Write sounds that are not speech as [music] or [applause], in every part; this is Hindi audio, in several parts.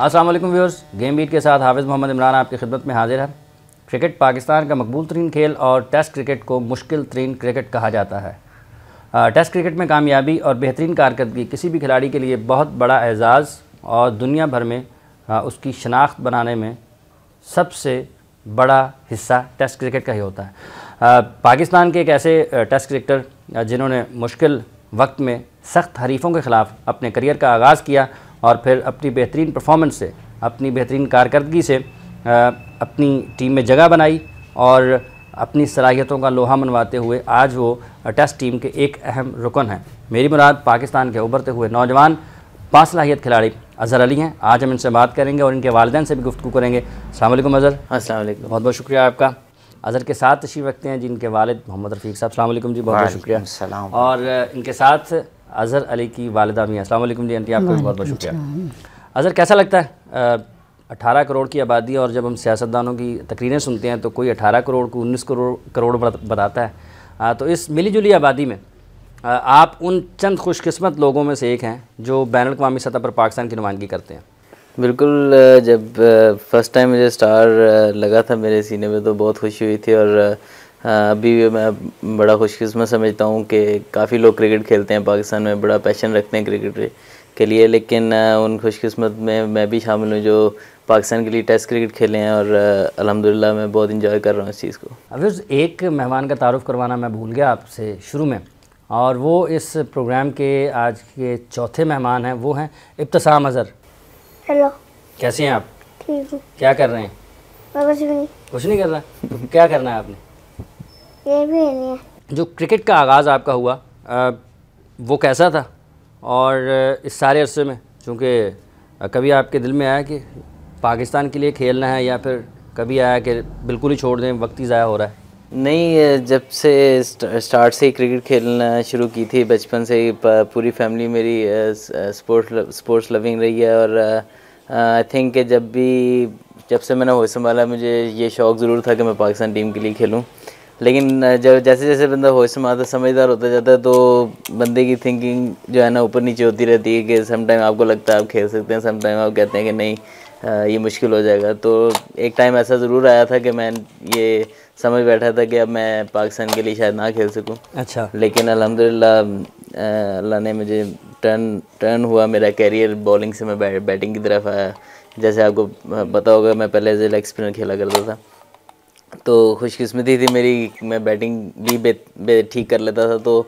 असलम व्यवर्स गेम बीट के साथ हाफिज़ मोहम्मद इमरान आपकी खिदमत में हाजिर है क्रिकेट पाकिस्तान का मकबूल तरीन खेल और टेस्ट क्रिकेट को मुश्किल तरीन क्रिकेट कहा जाता है टेस्ट क्रिकेट में कामयाबी और बेहतरीन कारकर्दगी किसी भी खिलाड़ी के लिए बहुत बड़ा एजाज़ और दुनिया भर में उसकी शनाख्त बनाने में सबसे बड़ा हिस्सा टेस्ट क्रिकेट का ही होता है पाकिस्तान के एक ऐसे टेस्ट क्रिकेटर जिन्होंने मुश्किल वक्त में सख्त हरीफों के ख़िलाफ़ अपने करियर का आगाज़ किया और फिर अपनी बेहतरीन परफॉर्मेंस से अपनी बेहतरीन कारकर्दगी से अपनी टीम में जगह बनाई और अपनी सलाहियतों का लोहा मनवाते हुए आज वो टेस्ट टीम के एक अहम रुकन हैं मेरी मुराद पाकिस्तान के उभरते हुए नौजवान सलाहियत खिलाड़ी अजहर अली हैं आज हम इनसे बात करेंगे और इनके वालदेन से भी गुफ्तु करेंगे अलमैकम अजहर असल बहुत बहुत शुक्रिया आपका अजहर के साथ तशीफ रखते हैं जिनके वालद मोहम्मद रफ़ीक साहब अलमैकम जी बहुत बहुत शुक्रिया और इनके साथ अज़हर अली की वालदा मियाँ अल्लाम जी आंटी आपका बहुत बहुत शुक्रिया अज़हर कैसा लगता है अठारह करोड़ की आबादी और जब हम सियासतदानों की तकरीरें सुनते हैं तो कोई अठारह करोड़ को उन्नीस करोड़ करोड़ बताता है आ, तो इस मिलीजुली आबादी में आ, आप उन चंद खुशकस्मत लोगों में से एक हैं जो बैन अवी सतह पर पाकिस्तान की नुमाइंदगी करते हैं बिल्कुल जब फ़र्स्ट टाइम मुझे स्टार लगा था मेरे सीने में तो बहुत खुशी हुई थी और अभी मैं बड़ा खुशकस्मत समझता हूँ कि काफ़ी लोग क्रिकेट खेलते हैं पाकिस्तान में बड़ा पैशन रखते हैं क्रिकेट के लिए लेकिन उन खुशकस्मत में मैं भी शामिल हूँ जो पाकिस्तान के लिए टेस्ट क्रिकेट खेले हैं और अलहमदिल्ला मैं बहुत इंजॉय कर रहा हूँ इस चीज़ को अभी एक मेहमान का तारुफ करवाना मैं भूल गया आपसे शुरू में और वो इस प्रोग्राम के आज के चौथे मेहमान हैं वो हैं इब्तसाम अज़र हेलो कैसे हैं आप ठीक क्या कर रहे हैं कुछ नहीं कुछ नहीं कर रहा क्या करना है आपने ये भी नहीं जो क्रिकेट का आगाज़ आपका हुआ आ, वो कैसा था और इस सारे अरसे में चूँकि कभी आपके दिल में आया कि पाकिस्तान के लिए खेलना है या फिर कभी आया कि बिल्कुल ही छोड़ दें वक्त ही ज़ाया हो रहा है नहीं जब से स्टार्ट से ही क्रिकेट खेलना शुरू की थी बचपन से ही पूरी फैमिली मेरी स्पोर्ट्स स्पोर्ट्स लविंग रही है और आई थिंक जब भी जब से मैंने होश संभाला मुझे ये शौक़ ज़रूर था कि मैं पाकिस्तान टीम के लिए खेलूँ लेकिन जब जैसे जैसे बंदा होश में आता समझदार होता जाता है तो बंदे की थिंकिंग जो है ना ऊपर नीचे होती रहती है कि समटाइम आपको लगता है आप खेल सकते हैं समटाइम आप कहते हैं कि नहीं ये मुश्किल हो जाएगा तो एक टाइम ऐसा ज़रूर आया था कि मैं ये समझ बैठा था कि अब मैं पाकिस्तान के लिए शायद ना खेल सकूँ अच्छा लेकिन अल्हम्दुलिल्लाह अल्लाह ने मुझे टर्न टर्न हुआ मेरा कैरियर बॉलिंग से मैं बैटिंग की तरफ आया जैसे आपको पता होगा मैं पहले एज ए लेग स्पिनर खेला करता था तो खुशकिस्मती थी मेरी मैं बैटिंग भी ठीक कर लेता था तो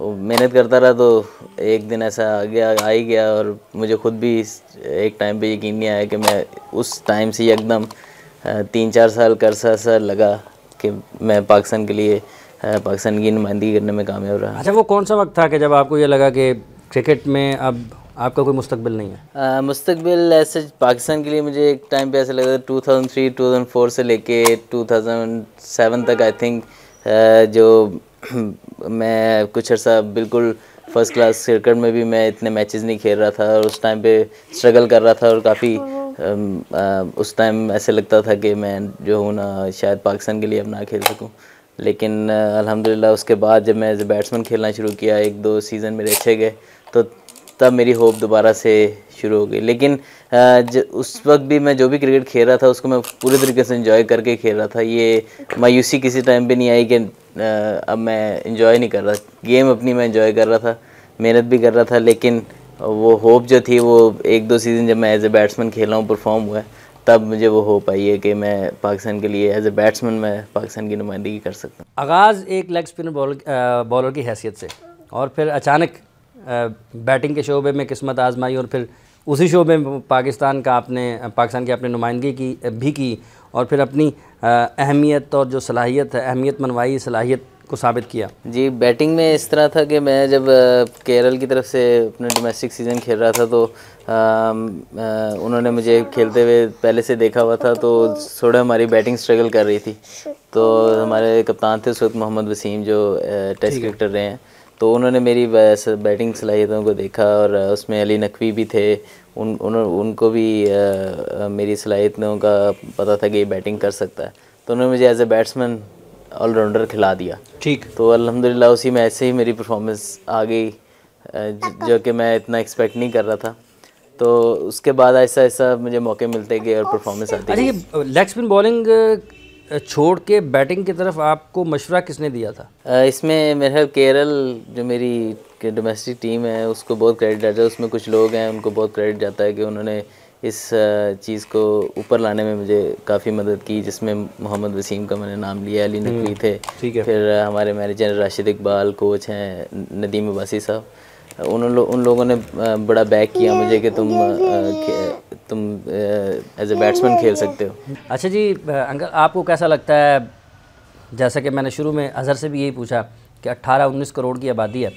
मेहनत करता रहा तो एक दिन ऐसा आ गया आ ही गया और मुझे खुद भी एक टाइम पे यकीन नहीं आया कि मैं उस टाइम से एकदम तीन चार साल कर सा सा लगा कि मैं पाकिस्तान के लिए पाकिस्तान की नुमाइंदगी करने में कामयाब रहा अच्छा वो कौन सा वक्त था कि जब आपको ये लगा कि क्रिकेट में अब आपका कोई मुस्तबिल नहीं है मुस्तबिल ऐसे पाकिस्तान के लिए मुझे एक टाइम पे ऐसा लगा था थाउज़ेंड फोर से लेके सेवन तक आई थिंक जो [clears throat] मैं कुछ अर्सा बिल्कुल फर्स्ट क्लास क्रिकेट में भी मैं इतने मैचेस नहीं खेल रहा था और उस टाइम पे स्ट्रगल कर रहा था और काफ़ी उस टाइम ऐसे लगता था कि मैं जो हूँ ना शायद पाकिस्तान के लिए अब ना खेल सकूँ लेकिन अल्हम्दुलिल्लाह उसके बाद जब मैं एज ए बैट्समैन खेलना शुरू किया एक दो सीज़न मेरे अच्छे गए तो तब मेरी होप दोबारा से शुरू हो गई लेकिन उस वक्त भी मैं जो भी क्रिकेट खेल रहा था उसको मैं पूरे तरीके से इन्जॉय करके खेल रहा था ये मायूसी किसी टाइम पे नहीं आई कि अब मैं इन्जॉय नहीं कर रहा गेम अपनी मैं इन्जॉय कर रहा था मेहनत भी कर रहा था लेकिन वो होप जो थी वो एक दो सीज़न जब मैं एज ए बैट्समैन खेल रहा हूँ परफॉर्म हुआ तब मुझे वो होप आई है कि मैं पाकिस्तान के लिए एज ए बैट्समैन मैं पाकिस्तान की नुमाइंदगी कर सकता हूँ आगाज़ एक लेग स्पिनर बॉलर की हैसियत से और फिर अचानक बैटिंग के शोबे में किस्मत आजमाई और फिर उसी शोबे में पाकिस्तान का आपने पाकिस्तान की आपने नुमाइंदगी की भी की और फिर अपनी अहमियत और जो सलाहियत है अहमियत मनवाई सलाहियत को साबित किया जी बैटिंग में इस तरह था कि मैं जब केरल की तरफ से अपने डोमेस्टिक सीज़न खेल रहा था तो आ, आ, उन्होंने मुझे खेलते हुए पहले से देखा हुआ था तो थोड़ा हमारी बैटिंग स्ट्रगल कर रही थी अच्छा। तो हमारे कप्तान थे उस मोहम्मद वसीम जो टेस्ट क्रिकेटर रहे हैं तो उन्होंने मेरी बैटिंग सलाहियतों को देखा और उसमें अली नकवी भी थे उन, उन उनको भी आ, मेरी सलाहियतों का पता था कि ये बैटिंग कर सकता है तो उन्होंने मुझे एज ए बैट्समैन ऑलराउंडर खिला दिया ठीक तो अलहमदिल्ला उसी में ऐसे ही मेरी परफॉर्मेंस आ गई जो कि मैं इतना एक्सपेक्ट नहीं कर रहा था तो उसके बाद ऐसा ऐसा मुझे मौके मिलते गए और परफॉर्मेंस आती लेग स्पिन बॉलिंग छोड़ के बैटिंग की तरफ आपको मशवरा किसने दिया था इसमें मेरे केरल जो मेरी डोमेस्टिक टीम है उसको बहुत क्रेडिट जाता है उसमें कुछ लोग हैं उनको बहुत क्रेडिट जाता है कि उन्होंने इस चीज़ को ऊपर लाने में मुझे काफ़ी मदद की जिसमें मोहम्मद वसीम का मैंने नाम लिया अली हम्म, नकवी थे ठीक है फिर हमारे मैनेजर राशिद इकबाल कोच हैं नदीम अबासी साहब उन लो, उन लोगों ने बड़ा बैक किया मुझे कि तुम तुम एज ए बैट्समैन खेल सकते हो अच्छा जी अंकल आपको कैसा लगता है जैसा कि मैंने शुरू में अज़हर से भी यही पूछा कि 18-19 करोड़ की आबादी है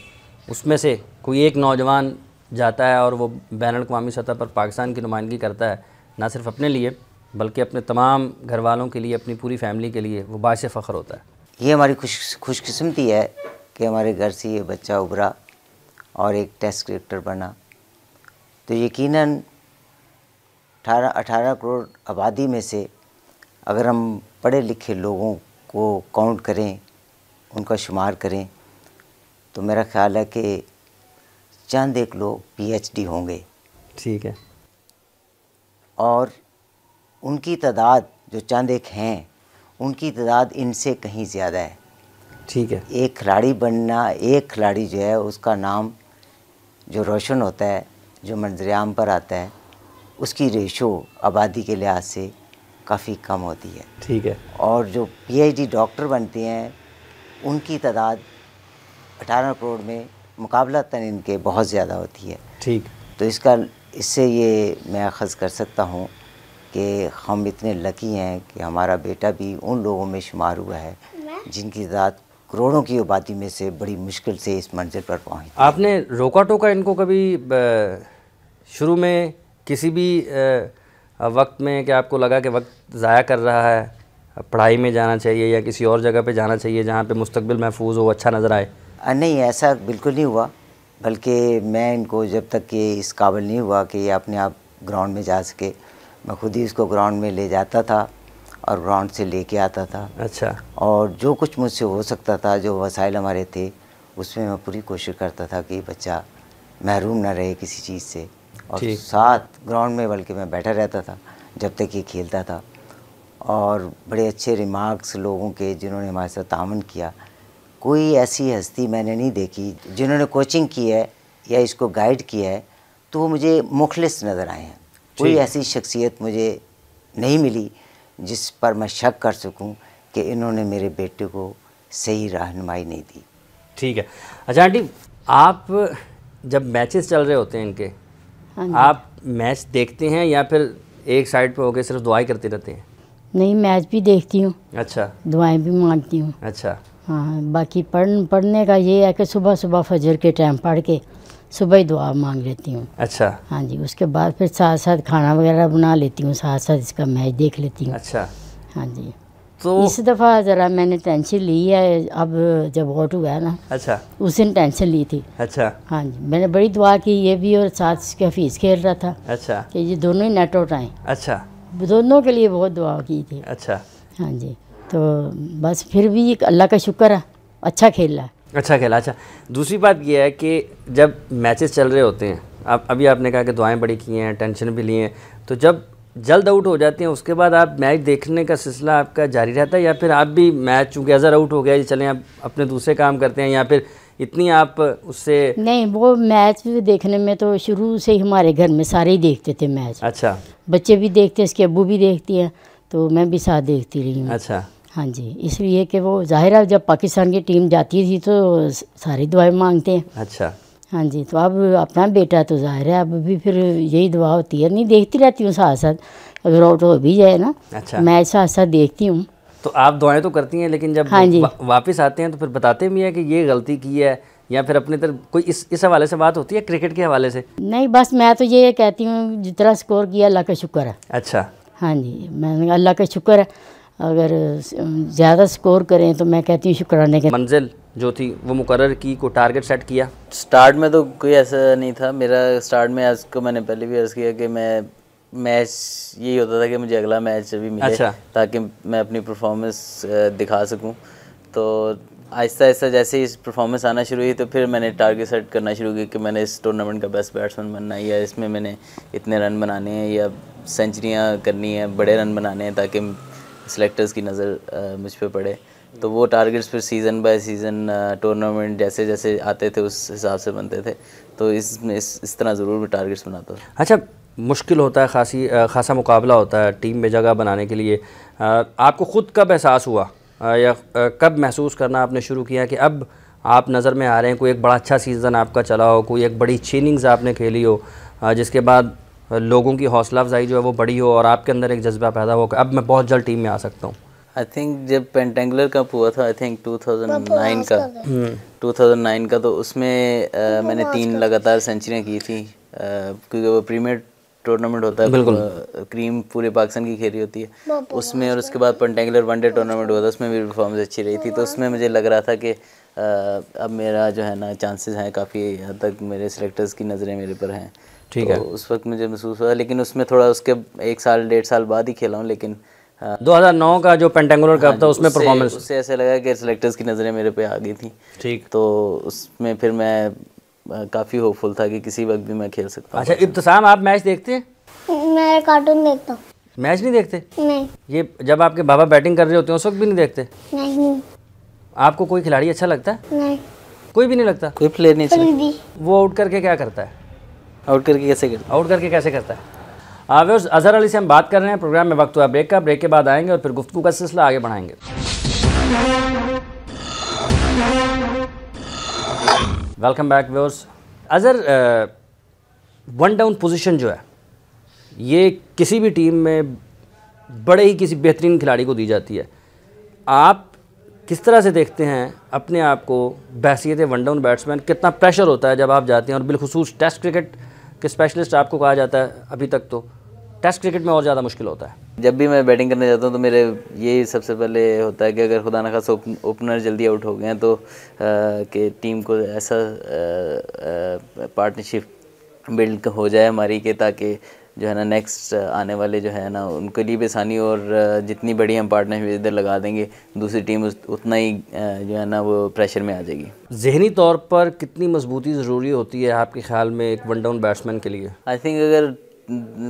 उसमें से कोई एक नौजवान जाता है और वो बैन अवी सतह पर पाकिस्तान की नुमाइंदगी करता है ना सिर्फ अपने लिए बल्कि अपने तमाम घर वालों के लिए अपनी पूरी फैमिली के लिए वो बाश फ़ख्र होता है ये हमारी खुश खुशकस्मती है कि हमारे घर से ये बच्चा उभरा और एक टेस्ट क्रिकेटर बना तो यकीनन 18 18 करोड़ आबादी में से अगर हम पढ़े लिखे लोगों को काउंट करें उनका शुमार करें तो मेरा ख्याल है कि चंद एक लोग पीएचडी होंगे ठीक है और उनकी तादाद जो चंद एक हैं उनकी तादाद इनसे कहीं ज़्यादा है ठीक है एक खिलाड़ी बनना एक खिलाड़ी जो है उसका नाम जो रोशन होता है जो मंजरेआम पर आता है उसकी रेशो आबादी के लिहाज से काफ़ी कम होती है ठीक है और जो पीएचडी डॉक्टर बनते हैं उनकी तादाद 18 करोड़ में मुकाबला तन इनके बहुत ज़्यादा होती है ठीक तो इसका इससे ये मैं अखज़ कर सकता हूँ कि हम इतने लकी हैं कि हमारा बेटा भी उन लोगों में शुमार हुआ है जिनकी तादाद करोड़ों की आबादी में से बड़ी मुश्किल से इस मंजिल पर पहुँच आपने रोका टोका इनको कभी शुरू में किसी भी वक्त में कि आपको लगा कि वक्त ज़ाया कर रहा है पढ़ाई में जाना चाहिए या किसी और जगह पे जाना चाहिए जहाँ पे मुस्तबिल महफूज हो अच्छा नज़र आए नहीं ऐसा बिल्कुल नहीं हुआ बल्कि मैं इनको जब तक कि इस काबिल नहीं हुआ कि ये अपने आप ग्राउंड में जा सके मैं खुद ही इसको ग्राउंड में ले जाता था और ग्राउंड से लेके आता था अच्छा और जो कुछ मुझसे हो सकता था जो वसाइल हमारे थे उसमें मैं पूरी कोशिश करता था कि बच्चा महरूम ना रहे किसी चीज़ से और साथ ग्राउंड में बल्कि मैं बैठा रहता था जब तक ये खेलता था और बड़े अच्छे रिमार्क्स लोगों के जिन्होंने हमारे साथ तावन किया कोई ऐसी हस्ती मैंने नहीं देखी जिन्होंने कोचिंग की है या इसको गाइड किया है तो वो मुझे मुखलिस नज़र आए हैं कोई ऐसी शख्सियत मुझे नहीं मिली जिस पर मैं शक कर सकूं कि इन्होंने मेरे बेटे को सही रहनुमाई नहीं दी ठीक है अच्छा आंटी आप जब मैचेस चल रहे होते हैं इनके हाँ आप मैच देखते हैं या फिर एक साइड पर होके सिर्फ दुआई करते रहते हैं नहीं मैच भी देखती हूँ अच्छा दुआएं भी मांगती हूँ अच्छा हाँ बाकी पढ़ पढ़ने का ये है कि सुबह सुबह फजर के टाइम पढ़ के सुबह ही दुआ मांग लेती हूँ अच्छा हाँ जी उसके बाद फिर साथ साथ खाना वगैरह बना लेती हूँ साथ साथ इसका मैच देख लेती हूँ अच्छा हाँ जी तो इस दफ़ा ज़रा मैंने टेंशन ली है अब जब वोट हुआ ना अच्छा उस दिन टेंशन ली थी अच्छा हाँ जी मैंने बड़ी दुआ की ये भी और साथ इसके हफीज़ खेल रहा था अच्छा कि ये दोनों ही नेट आउट आए अच्छा दोनों के लिए बहुत दुआ की थी अच्छा हाँ जी तो बस फिर भी अल्लाह का शुक्र है अच्छा खेल रहा है अच्छा खेला अच्छा दूसरी बात यह है कि जब मैचेस चल रहे होते हैं आप अभी आपने कहा कि दुआएं बड़ी की हैं टेंशन भी ली हैं तो जब जल्द आउट हो जाते हैं उसके बाद आप मैच देखने का सिलसिला आपका जारी रहता है या फिर आप भी मैच चूँकि अजर आउट हो गया चलें आप अपने दूसरे काम करते हैं या फिर इतनी आप उससे नहीं वो मैच देखने में तो शुरू से ही हमारे घर में सारे ही देखते थे मैच अच्छा बच्चे भी देखते इसके अबू भी देखती हैं तो मैं भी साथ देखती रही हूँ अच्छा हाँ जी इसलिए कि वो ज़ाहिर है जब पाकिस्तान की टीम जाती थी तो सारी दुआएं मांगते हैं अच्छा हाँ जी तो अब अपना बेटा तो ज़ाहिर है अब भी फिर यही दुआ होती है नहीं देखती रहती हूँ साथ साथ अगर आउट हो भी जाए ना अच्छा मैच साथ साथ देखती हूँ तो आप दुआएं तो करती हैं लेकिन जब हाँ जी वा, वापस आते हैं तो फिर बताते भी हैं कि ये गलती की है या फिर अपने तरफ कोई इस इस हवाले से बात होती है क्रिकेट के हवाले से नहीं बस मैं तो ये कहती हूँ जितना स्कोर किया अल्लाह का शुक्र है अच्छा हाँ जी मैंने अल्लाह का शुक्र है अगर ज़्यादा स्कोर करें तो मैं कहती हूँ शुक्राने के मंजिल जो थी वो मुकर की को टारगेट सेट किया स्टार्ट में तो कोई ऐसा नहीं था मेरा स्टार्ट में आज को मैंने पहले भी अर्ज किया कि मैं मैच यही होता था कि मुझे अगला मैच अभी मिले अच्छा। ताकि मैं अपनी परफॉर्मेंस दिखा सकूं तो आहिस्ता आहिस्ता जैसे ही परफॉर्मेंस आना शुरू हुई तो फिर मैंने टारगेट सेट करना शुरू किया कि मैंने इस टूर्नामेंट का बेस्ट बैट्समैन बनना है या इसमें मैंने इतने रन बनाने हैं या सेंचुरियाँ करनी है बड़े रन बनाने हैं ताकि सेलेक्टर्स की नज़र मुझ पर पड़े तो वो टारगेट्स फिर सीज़न बाय सीज़न टूर्नामेंट जैसे जैसे आते थे उस हिसाब से बनते थे तो इस इस, इस तरह ज़रूर मैं टारगेट्स बनाता था अच्छा मुश्किल होता है खासी खासा मुकाबला होता है टीम में जगह बनाने के लिए आपको ख़ुद कब एहसास हुआ या कब महसूस करना आपने शुरू किया कि अब आप नज़र में आ रहे हैं कोई एक बड़ा अच्छा सीज़न आपका चला हो कोई एक बड़ी चीनिंग्स आपने खेली हो जिसके बाद लोगों की हौसला अफजाई जो है वो बड़ी हो और आपके अंदर एक जज्बा पैदा हो अब मैं बहुत जल्द टीम में आ सकता हूँ आई थिंक जब पेंटेंगुलर कप हुआ था आई थिंक 2009 का 2009 हम्म। का तो उसमें आ, मैंने तीन लगातार सेंचुरियाँ की थी आ, क्योंकि वो प्रीमियर टूर्नामेंट होता है बिल्कुल क्रीम पूरे पाकिस्तान की खेली होती है उसमें और उसके बाद पेंटेंगुलर वनडे टूर्नामेंट हुआ था उसमें मेरी परफॉर्मेंस अच्छी रही थी तो उसमें मुझे लग रहा था कि अब मेरा जो है ना चांसेस हैं काफ़ी हद तक मेरे सेलेक्टर्स की नज़रें मेरे पर हैं ठीक तो है उस वक्त मुझे महसूस हुआ लेकिन उसमें थोड़ा उसके एक साल डेढ़ साल बाद ही खेला हूँ लेकिन हजार नौ का जो पेंटेंगुलर कप हाँ, था उसमें परफॉर्मेंस उससे ऐसे लगा कि सेलेक्टर्स की नज़रें मेरे पे आ गई थी ठीक तो उसमें फिर मैं काफ़ी होपफुल था कि किसी वक्त भी मैं खेल सकता अच्छा इब्तसाम आप मैच देखते हैं मैं कार्टून देखता हूँ मैच नहीं देखते नहीं ये जब आपके बाबा बैटिंग कर रहे होते हैं उस वक्त भी नहीं देखते नहीं आपको कोई खिलाड़ी अच्छा लगता है नहीं कोई भी नहीं लगता कोई प्लेयर नहीं अच्छा वो आउट करके क्या करता है आउट करके कैसे करता आउट करके कैसे करता है आवेश अजहर अली से हम बात कर रहे हैं प्रोग्राम में वक्त हुआ ब्रेक का ब्रेक के बाद आएंगे और फिर गुफ्तु का सिलसिला आगे बढ़ाएंगे welcome back viewers Azhar one down position जो है ये किसी भी टीम में बड़े ही किसी बेहतरीन खिलाड़ी को दी जाती है आप किस तरह से देखते हैं अपने आप को बहसीत वन डाउन बैट्समैन कितना प्रेशर होता है जब आप जाते हैं और बिलखसूस टेस्ट क्रिकेट कि स्पेशलिस्ट आपको कहा जाता है अभी तक तो टेस्ट क्रिकेट में और ज़्यादा मुश्किल होता है जब भी मैं बैटिंग करने जाता हूँ तो मेरे यही सबसे पहले होता है कि अगर खुदा न खास ओपनर जल्दी आउट हो गए हैं तो कि टीम को ऐसा पार्टनरशिप बिल्ड हो जाए हमारी के ताकि जो है ना नेक्स्ट uh, आने वाले जो है ना उनके लिए भी आसानी और uh, जितनी बड़ी हम पार्टनरशिप इधर लगा देंगे दूसरी टीम उतना ही uh, जो है ना वो प्रेशर में आ जाएगी जहनी तौर पर कितनी मजबूती ज़रूरी होती है आपके ख्याल में एक वन डाउन बैट्समैन के लिए आई थिंक अगर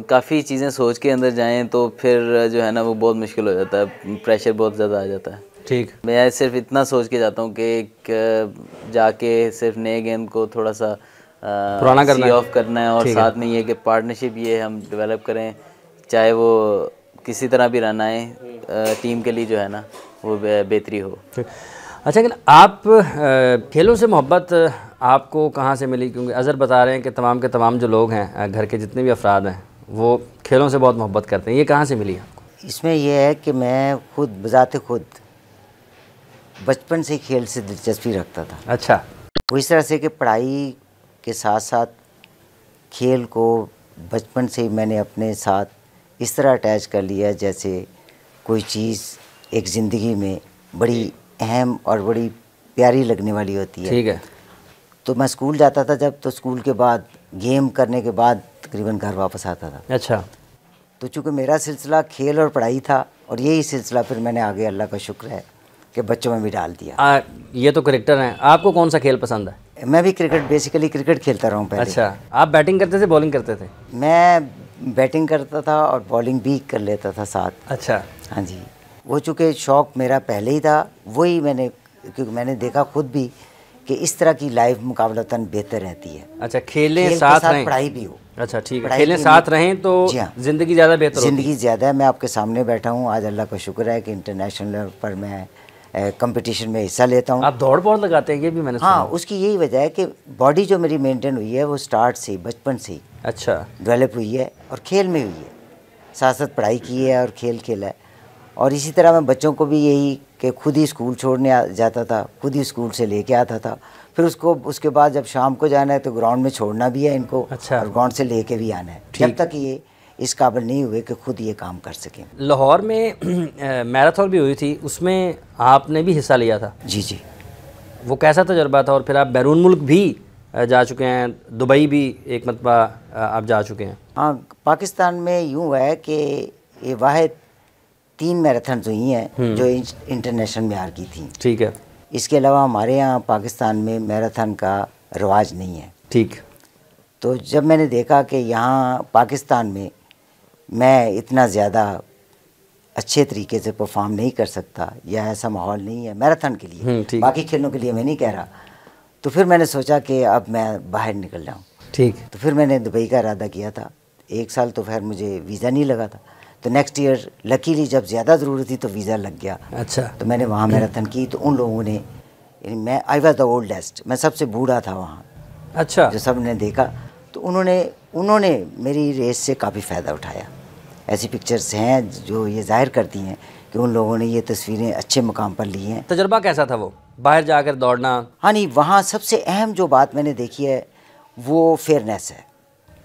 काफ़ी चीज़ें सोच के अंदर जाएँ तो फिर जो है ना वो बहुत मुश्किल हो जाता है प्रेशर बहुत ज़्यादा आ जाता है ठीक मैं सिर्फ इतना सोच के जाता हूँ कि एक जाके सिर्फ नए गेंद को थोड़ा सा पुराना करना ऑफ करना है और साथ में ये कि पार्टनरशिप ये हम डेवलप करें चाहे वो किसी तरह भी रहना है टीम के लिए जो है ना वो बेहतरी हो अच्छा लेकिन आप खेलों से मोहब्बत आपको कहाँ से मिली क्योंकि अज़र बता रहे हैं कि तमाम के तमाम जो लोग हैं घर के जितने भी अफराद हैं वो खेलों से बहुत मोहब्बत करते हैं ये कहाँ से मिली आपको इसमें यह है कि मैं खुद बजाते खुद बचपन से खेल से दिलचस्पी रखता था अच्छा वो इस तरह से कि पढ़ाई के साथ साथ खेल को बचपन से ही मैंने अपने साथ इस तरह अटैच कर लिया जैसे कोई चीज़ एक ज़िंदगी में बड़ी अहम और बड़ी प्यारी लगने वाली होती है ठीक है तो मैं स्कूल जाता था जब तो स्कूल के बाद गेम करने के बाद तकरीबन घर वापस आता था अच्छा तो चूँकि मेरा सिलसिला खेल और पढ़ाई था और यही सिलसिला फिर मैंने आगे अल्लाह का शुक्र है कि बच्चों में भी डाल दिया आ, ये तो करेक्टर हैं आपको कौन सा खेल पसंद है मैं भी क्रिकेट बेसिकली क्रिकेट खेलता रहा हूँ पहले अच्छा आप बैटिंग करते थे बॉलिंग करते थे मैं बैटिंग करता था और बॉलिंग भी कर लेता था साथ अच्छा हाँ जी वो चूँकि शौक मेरा पहले ही था वही मैंने क्योंकि मैंने देखा खुद भी कि इस तरह की लाइफ मुकाबलतन बेहतर रहती है अच्छा खेले खेल साथ, साथ पढ़ाई भी हो अच्छा ठीक है खेलें साथ रहें तो ज़िंदगी हाँ। ज़्यादा बेहतर ज़िंदगी ज़्यादा है मैं आपके सामने बैठा हूँ आज अल्लाह का शुक्र है कि इंटरनेशनल पर मैं कंपटीशन में हिस्सा लेता हूँ आप दौड़ बहुत लगाते हैं ये भी मैंने हाँ उसकी यही वजह है कि बॉडी जो मेरी मेंटेन हुई है वो स्टार्ट से बचपन से अच्छा डेवलप हुई है और खेल में हुई है साथ साथ पढ़ाई की है और खेल खेला है और इसी तरह मैं बच्चों को भी यही कि खुद ही स्कूल छोड़ने जाता था खुद ही स्कूल से लेके आता था फिर उसको उसके बाद जब शाम को जाना है तो ग्राउंड में छोड़ना भी है इनको अच्छा। और ग्राउंड से लेके भी आना है जब तक ये इस काबिल नहीं हुए कि खुद ये काम कर सकें लाहौर में [clears throat] मैराथन भी हुई थी उसमें आपने भी हिस्सा लिया था जी जी वो कैसा तजर्बा था और फिर आप बैरून मुल्क भी जा चुके हैं दुबई भी एक मतबा आप जा चुके हैं हाँ पाकिस्तान में यूँ है कि ये वाह तीन मैराथन हुई हैं हम्म। जो इंटरनेशनल मैार की थी ठीक है इसके अलावा हमारे यहाँ पाकिस्तान में मैराथन का रवाज नहीं है ठीक तो जब मैंने देखा कि यहाँ पाकिस्तान में मैं इतना ज़्यादा अच्छे तरीके से परफॉर्म नहीं कर सकता या ऐसा माहौल नहीं है मैराथन के लिए हम्म, बाकी खेलों के लिए मैं नहीं कह रहा तो फिर मैंने सोचा कि अब मैं बाहर निकल जाऊँ ठीक तो फिर मैंने दुबई का इरादा किया था एक साल तो फिर मुझे वीज़ा नहीं लगा था तो नेक्स्ट ईयर लकीली जब ज़्यादा ज़रूरत थी तो वीज़ा लग गया अच्छा तो मैंने वहाँ मैराथन की तो उन लोगों ने मैं आई वॉज द ओल्डेस्ट मैं सबसे बूढ़ा था वहाँ अच्छा जो सब ने देखा तो उन्होंने उन्होंने मेरी रेस से काफ़ी फ़ायदा उठाया ऐसी पिक्चर्स हैं जो ये जाहिर करती हैं कि उन लोगों ने ये तस्वीरें अच्छे मुकाम पर ली हैं तजर्बा कैसा था वो बाहर जाकर दौड़ना हाँ नहीं वहाँ सबसे अहम जो बात मैंने देखी है वो फेयरनेस है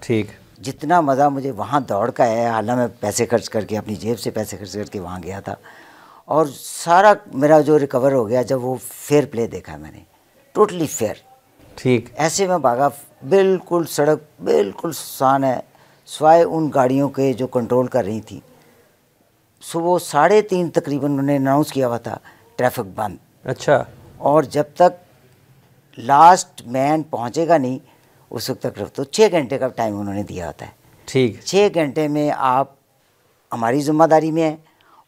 ठीक जितना मज़ा मुझे वहाँ दौड़ का है हालाँ मैं पैसे खर्च करके अपनी जेब से पैसे खर्च करके वहाँ गया था और सारा मेरा जो रिकवर हो गया जब वो फेयर प्ले देखा मैंने टोटली फेयर ठीक ऐसे में भागा बिल्कुल सड़क बिल्कुल सुसान है सवाए उन गाड़ियों के जो कंट्रोल कर रही थी सुबह साढ़े तीन तकरीबन उन्होंने अनाउंस किया हुआ था ट्रैफिक बंद अच्छा और जब तक लास्ट मैन पहुंचेगा नहीं उस वक्त तक तो छः घंटे का टाइम उन्होंने दिया होता है ठीक छः घंटे में आप हमारी जिम्मेदारी में है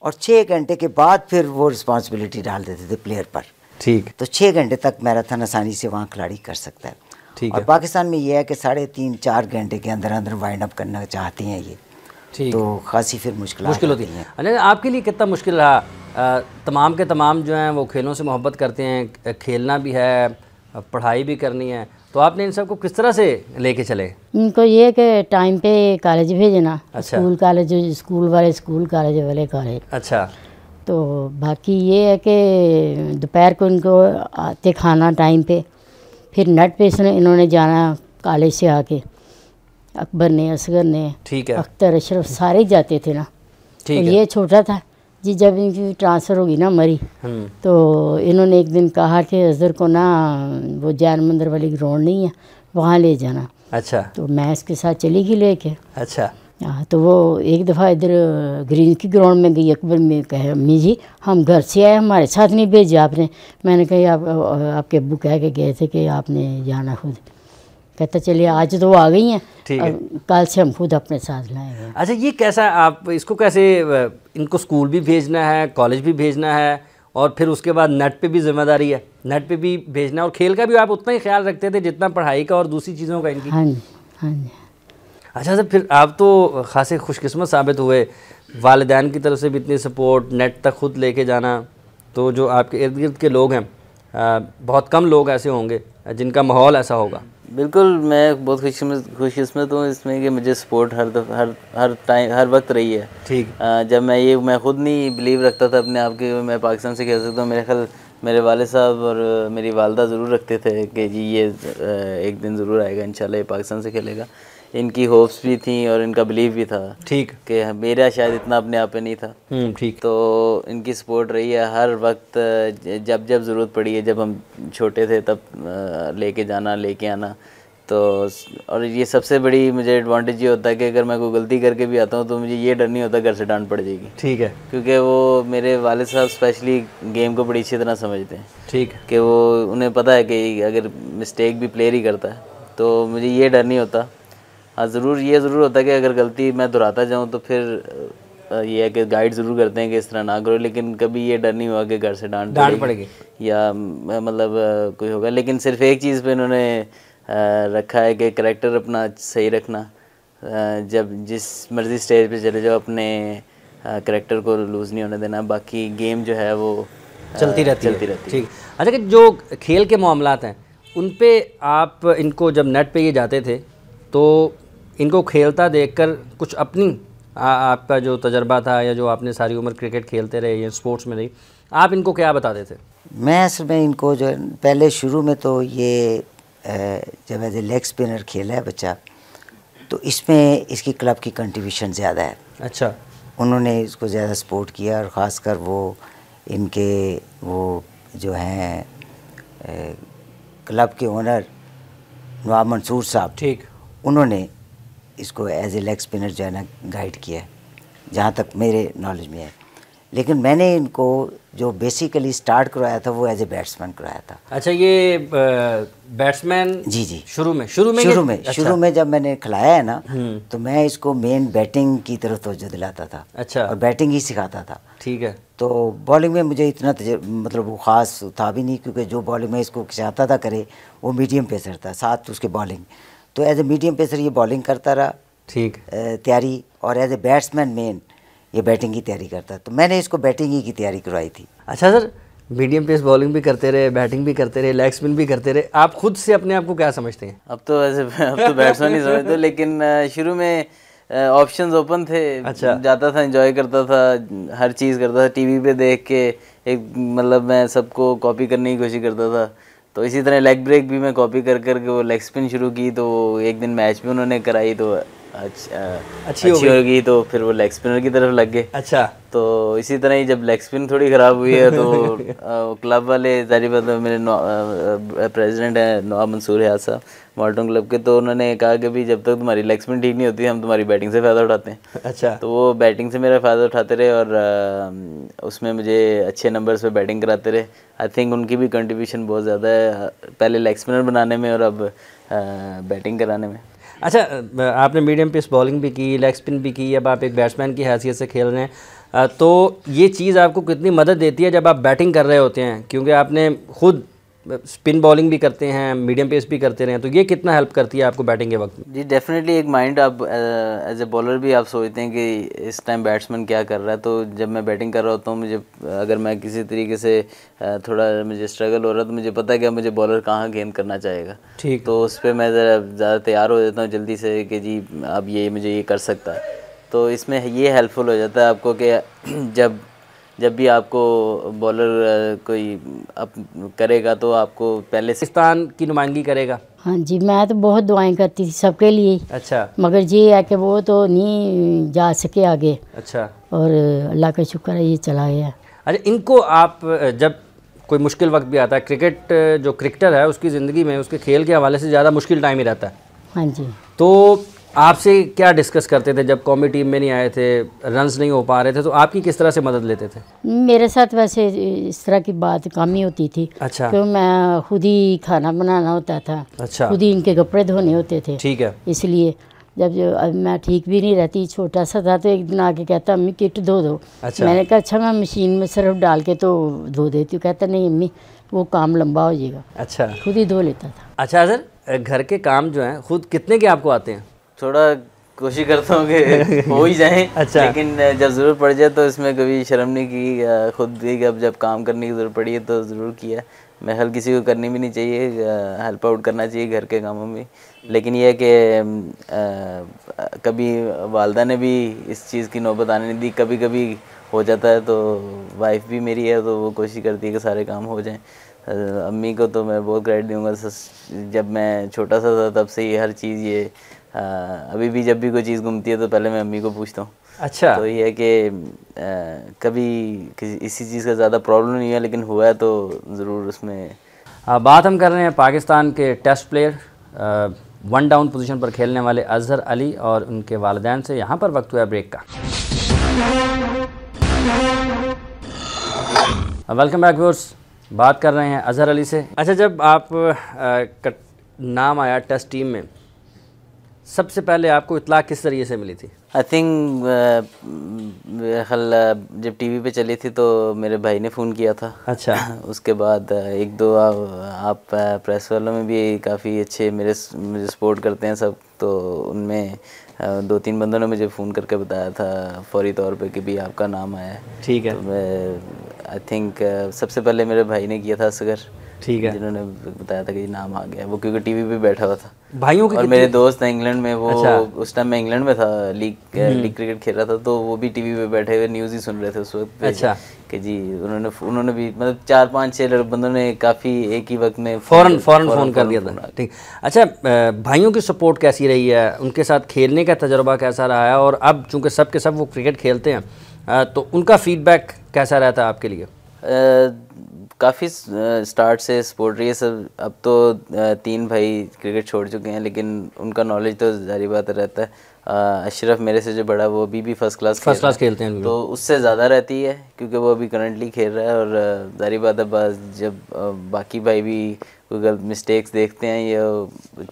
और छः घंटे के बाद फिर वो रिस्पॉन्सिबिलिटी डाल देते थे प्लेयर पर ठीक तो छः घंटे तक मैराथन आसानी से वहाँ खिलाड़ी कर सकता है ठीक और पाकिस्तान में यह है कि साढ़े तीन चार घंटे के अंदर अंदर वाइंड अप करना चाहते हैं ये ठीक तो खासी फिर मुश्किल मुश्किल होती है अरे आपके लिए कितना मुश्किल रहा तमाम के तमाम जो हैं वो खेलों से मोहब्बत करते हैं खेलना भी है पढ़ाई भी करनी है तो आपने इन सबको किस तरह से लेके चले इनको ये कि टाइम पे कॉलेज भेजना अच्छा। स्कूल कॉलेज स्कूल वाले स्कूल कॉलेज वाले कॉलेज अच्छा तो बाकी ये है कि दोपहर को इनको आते खाना टाइम पे फिर नट पे इसने इन्होंने जाना कॉलेज से आके अकबर ने असगर ने ठीक है अख्तर अशरफ सारे जाते थे ना ठीक तो है। ये छोटा था जी जब इनकी ट्रांसफ़र होगी ना मरी हम्म। तो इन्होंने एक दिन कहा कि अजहर को ना वो जैन मंदिर वाली ग्राउंड नहीं है वहाँ ले जाना अच्छा तो मैं इसके साथ चली गई लेके अच्छा हाँ तो वो एक दफ़ा इधर ग्रीन की ग्राउंड में गई अकबर में कहे अम्मी जी हम घर से आए हमारे साथ नहीं भेजे आपने मैंने कहा आप, आपके अबू कह के गए थे कि आपने जाना खुद कहता चलिए आज तो वो आ गई हैं कल से हम खुद अपने साथ लाएंगे अच्छा ये कैसा आप इसको कैसे इनको स्कूल भी भेजना है कॉलेज भी भेजना है और फिर उसके बाद नेट पे भी जिम्मेदारी है नेट पे भी भेजना और खेल का भी आप उतना ही ख्याल रखते थे जितना पढ़ाई का और दूसरी चीज़ों का इनकी हाँ जी हाँ जी अच्छा सर फिर आप तो खासे खुशकस्मत साबित हुए वालदेन की तरफ से भी इतनी सपोर्ट नेट तक खुद लेके जाना तो जो आपके इर्द गिर्द के लोग हैं बहुत कम लोग ऐसे होंगे जिनका माहौल ऐसा होगा बिल्कुल मैं बहुत खुश खुशकस्मत हूँ इसमें कि मुझे सपोर्ट हर दफ, हर हर टाइम हर वक्त रही है ठीक जब मैं ये मैं ख़ुद नहीं बिलीव रखता था अपने आप के मैं पाकिस्तान से खेल सकता हूँ मेरे ख्याल मेरे वाले साहब और मेरी वालदा ज़रूर रखते थे कि जी ये एक दिन ज़रूर आएगा इन ये पाकिस्तान से खेलेगा इनकी होप्स भी थी और इनका बिलीव भी था ठीक कि मेरा शायद इतना अपने आप पे नहीं था हम्म, ठीक तो इनकी सपोर्ट रही है हर वक्त जब जब ज़रूरत पड़ी है जब हम छोटे थे तब लेके जाना लेके आना तो और ये सबसे बड़ी मुझे एडवांटेज ये होता है कि अगर मैं कोई गलती करके भी आता हूँ तो मुझे ये डर नहीं होता घर से डांट पड़ जाएगी ठीक है क्योंकि वो मेरे वाले साहब स्पेशली गेम को बड़ी अच्छी तरह समझते हैं ठीक कि वो उन्हें पता है कि अगर मिस्टेक भी प्लेयर ही करता है तो मुझे ये डर नहीं होता हाँ ज़रूर ये ज़रूर होता है कि अगर गलती मैं दोहराता जाऊँ तो फिर ये है कि गाइड ज़रूर करते हैं कि इस तरह ना करो लेकिन कभी ये डर नहीं हुआ कि घर से डांट डांट पड़ेगी या मतलब कोई होगा लेकिन सिर्फ एक चीज़ पे इन्होंने रखा है कि करेक्टर अपना सही रखना जब जिस मर्जी स्टेज पे चले जाओ अपने करेक्टर को लूज़ नहीं होने देना बाकी गेम जो है वो चलती रहती चलती रहती ठीक अच्छा जो खेल के मामला हैं उन पर आप इनको जब नेट पर ये जाते थे तो इनको खेलता देखकर कुछ अपनी आ, आपका जो तजर्बा था या जो आपने सारी उम्र क्रिकेट खेलते रहे या स्पोर्ट्स में रही आप इनको क्या बताते थे मैं असल में इनको जो पहले शुरू में तो ये जब एज ए लेग स्पिनर खेला है बच्चा तो इसमें इसकी क्लब की कंट्रीब्यूशन ज़्यादा है अच्छा उन्होंने इसको ज़्यादा सपोर्ट किया और ख़ासकर वो इनके वो जो हैं क्लब के ओनर नवाब मंसूर साहब ठीक उन्होंने इसको एज ए लेग स्पिनर जो है ना गाइड किया है जहाँ तक मेरे नॉलेज में है लेकिन मैंने इनको जो बेसिकली स्टार्ट करवाया था वो एज ए बैट्समैन करवाया था अच्छा ये बैट्समैन जी जी शुरू में शुरू में शुरू में अच्छा। शुरू में जब मैंने खिलाया है ना हम्म। तो मैं इसको मेन बैटिंग की तरफ तोजो दिलाता था अच्छा और बैटिंग ही सिखाता था ठीक है तो बॉलिंग में मुझे इतना मतलब वो खास था भी नहीं क्योंकि जो बॉलिंग में इसको खिंचाता था करे वो मीडियम पेसर था साथ उसके बॉलिंग तो एज ए मीडियम पेसर ये बॉलिंग करता रहा ठीक तैयारी और एज ए बैट्समैन मेन ये बैटिंग की तैयारी करता तो मैंने इसको बैटिंग ही की तैयारी करवाई थी अच्छा सर मीडियम पेस बॉलिंग भी करते रहे बैटिंग भी करते रहे लेग स्पिन भी करते रहे आप खुद से अपने आप को क्या समझते हैं अब तो ऐसे अब तो बैट्समैन ही समझते लेकिन शुरू में ऑप्शंस ओपन थे अच्छा जाता था एंजॉय करता था हर चीज़ करता था टीवी पे देख के एक मतलब मैं सबको कॉपी करने की कोशिश करता था तो इसी तरह लेग ब्रेक भी मैं कॉपी कर करके वो लेग स्पिन शुरू की तो एक दिन मैच भी उन्होंने कराई तो अच्छा, अच्छी, अच्छी होगी गई तो फिर वो लेग स्पिनर की तरफ लग गए अच्छा तो इसी तरह ही जब लेग स्पिन थोड़ी ख़राब हुई है तो क्लब [laughs] वाले जारी बात मेरे प्रेसिडेंट हैं नवाब मंसूर हयाज साहब मॉडर्न क्लब के तो उन्होंने कहा कि भी जब तक तुम्हारी लेग स्पिन ठीक नहीं होती हम तुम्हारी बैटिंग से फ़ायदा उठाते हैं अच्छा तो वो बैटिंग से मेरा फ़ायदा उठाते रहे और उसमें मुझे अच्छे नंबर्स पे बैटिंग कराते रहे आई थिंक उनकी भी कंट्रीब्यूशन बहुत ज़्यादा है पहले लेग स्पिनर बनाने में और अब बैटिंग कराने में अच्छा आपने मीडियम पेस बॉलिंग भी की लेग स्पिन भी की अब आप एक बैट्समैन की हैसियत से खेल रहे हैं तो ये चीज़ आपको कितनी मदद देती है जब आप बैटिंग कर रहे होते हैं क्योंकि आपने खुद स्पिन बॉलिंग भी करते हैं मीडियम पेस भी करते रहे तो ये कितना हेल्प करती है आपको बैटिंग के वक्त में जी डेफिनेटली एक माइंड आप एज ए बॉलर भी आप सोचते हैं कि इस टाइम बैट्समैन क्या कर रहा है तो जब मैं बैटिंग कर रहा होता हूँ मुझे अगर मैं किसी तरीके से थोड़ा मुझे स्ट्रगल हो रहा है तो मुझे पता है कि मुझे बॉलर कहाँ गेंद करना चाहेगा ठीक तो उस पर मैं ज़रा ज़्यादा तैयार हो जाता हूँ जल्दी से कि जी अब ये मुझे ये कर सकता है तो इसमें ये हेल्पफुल हो जाता है आपको कि जब जब भी आपको बॉलर कोई अप करेगा तो आपको पहले पाकिस्तान की नुमाइंदगी करेगा हाँ जी मैं तो बहुत दुआएं करती थी सबके लिए अच्छा मगर ये है कि वो तो नहीं जा सके आगे अच्छा और अल्लाह का शुक्र है ये चला गया अच्छा इनको आप जब कोई मुश्किल वक्त भी आता है क्रिकेट जो क्रिकेटर है उसकी ज़िंदगी में उसके खेल के हवाले से ज़्यादा मुश्किल टाइम ही रहता है हाँ जी तो आपसे क्या डिस्कस करते थे जब कॉमी टीम में नहीं आए थे रन्स नहीं हो पा रहे थे तो आपकी किस तरह से मदद लेते थे मेरे साथ वैसे इस तरह की बात कम ही होती थी अच्छा क्यों मैं खुद ही खाना बनाना होता था अच्छा खुद ही इनके कपड़े धोने होते थे ठीक है इसलिए जब जो अब मैं ठीक भी नहीं रहती छोटा सा था तो एक दिन आके कहता अम्मी किट धो दो अच्छा मैंने कहा अच्छा मैं मशीन में सिर्फ डाल के तो धो देती हूँ कहता नहीं अम्मी वो काम लंबा हो जाएगा अच्छा खुद ही धो लेता था अच्छा सर घर के काम जो हैं खुद कितने के आपको आते हैं थोड़ा कोशिश करता हूँ कि हो ही जाए [laughs] अच्छा लेकिन जब ज़रूरत पड़ जाए तो इसमें कभी शर्म नहीं की खुद भी अब जब काम करने की ज़रूरत पड़ी है तो ज़रूर किया मैं हल किसी को करनी भी नहीं चाहिए हेल्प आउट करना चाहिए घर के कामों में लेकिन यह कि कभी वालदा ने भी इस चीज़ की नौबत आने नहीं दी कभी कभी हो जाता है तो वाइफ भी मेरी है तो वो कोशिश करती है कि सारे काम हो जाएं अम्मी को तो मैं बहुत क्रेडिट दूंगा जब मैं छोटा सा था तब से ही हर चीज़ ये हाँ, अभी भी जब भी कोई चीज़ घूमती है तो पहले मैं अम्मी को पूछता हूँ अच्छा तो ये है कि कभी इसी चीज़ का ज़्यादा प्रॉब्लम नहीं है लेकिन हुआ है तो ज़रूर उसमें आ, हाँ, बात हम कर रहे हैं पाकिस्तान के test player one down position पर खेलने वाले अजहर अली और उनके वालदेन से यहाँ पर वक्त हुआ ब्रेक का वेलकम बैक व्यूर्स बात कर रहे हैं अजहर अली से अच्छा जब आप आ, कर, नाम आया टेस्ट टीम में सबसे पहले आपको इतला किस तरीके से मिली थी आई थिंक uh, uh, जब टीवी पे चली थी तो मेरे भाई ने फ़ोन किया था अच्छा [clears throat] उसके बाद uh, एक दो आप, आप प्रेस वालों में भी काफ़ी अच्छे मेरे मुझे सपोर्ट करते हैं सब तो उनमें दो तीन बंदों ने मुझे फ़ोन करके बताया था फौरी तौर पे कि भी आपका नाम आया है ठीक है आई तो थिंक सबसे पहले मेरे भाई ने किया था असगर ठीक है जिन्होंने बताया था कि नाम आ गया वो क्योंकि टीवी पे बैठा हुआ था भाइयों के और मेरे दोस्त हैं इंग्लैंड में वो अच्छा। उस टाइम मैं इंग्लैंड में था लीग हम्म। लीग क्रिकेट खेल रहा था तो वो भी टीवी पे बैठे हुए न्यूज़ ही सुन रहे थे उस वक्त अच्छा कि जी उन्होंने उन्होंने भी मतलब चार पांच छह बंदों ने काफ़ी एक ही वक्त में फ़ौरन फ़ौरन फ़ोन कर दिया था ठीक अच्छा भाइयों की सपोर्ट कैसी रही है उनके साथ खेलने का तजर्बा कैसा रहा है और अब चूंकि सब के सब वो क्रिकेट खेलते हैं तो उनका फीडबैक कैसा रहता है आपके लिए काफ़ी स्टार्ट से स्पोर्ट रही है सब अब तो तीन भाई क्रिकेट छोड़ चुके हैं लेकिन उनका नॉलेज तो जारी बात रहता है अशरफ मेरे से जो बड़ा वो अभी भी फर्स्ट क्लास फर्स्ट क्लास खेलते हैं तो उससे ज़्यादा रहती है क्योंकि वो अभी करंटली खेल रहा है और जारी बात है बस जब बाकी भाई भी कोई गलत मिस्टेक्स देखते हैं या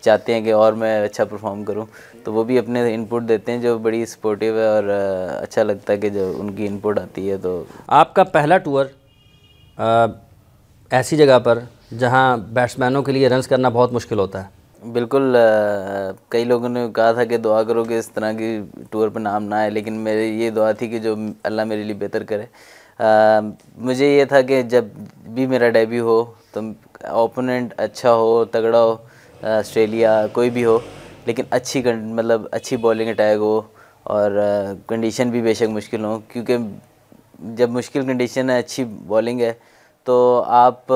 चाहते हैं कि और मैं अच्छा परफॉर्म करूं तो वो भी अपने इनपुट देते हैं जो बड़ी सपोर्टिव है और अच्छा लगता है कि जो उनकी इनपुट आती है तो आपका पहला टूर ऐसी जगह पर जहाँ बैट्समैनों के लिए रन करना बहुत मुश्किल होता है बिल्कुल कई लोगों ने कहा था कि दुआ करो कि इस तरह की टूर पर नाम ना आए लेकिन मेरे ये दुआ थी कि जो अल्लाह मेरे लिए बेहतर करे आ, मुझे ये था कि जब भी मेरा डेब्यू हो तो ओपोनेंट अच्छा हो तगड़ा हो ऑस्ट्रेलिया कोई भी हो लेकिन अच्छी मतलब अच्छी बॉलिंग अटैक हो और कंडीशन भी बेशक मुश्किल हो क्योंकि जब मुश्किल कंडीशन है अच्छी बॉलिंग है तो आप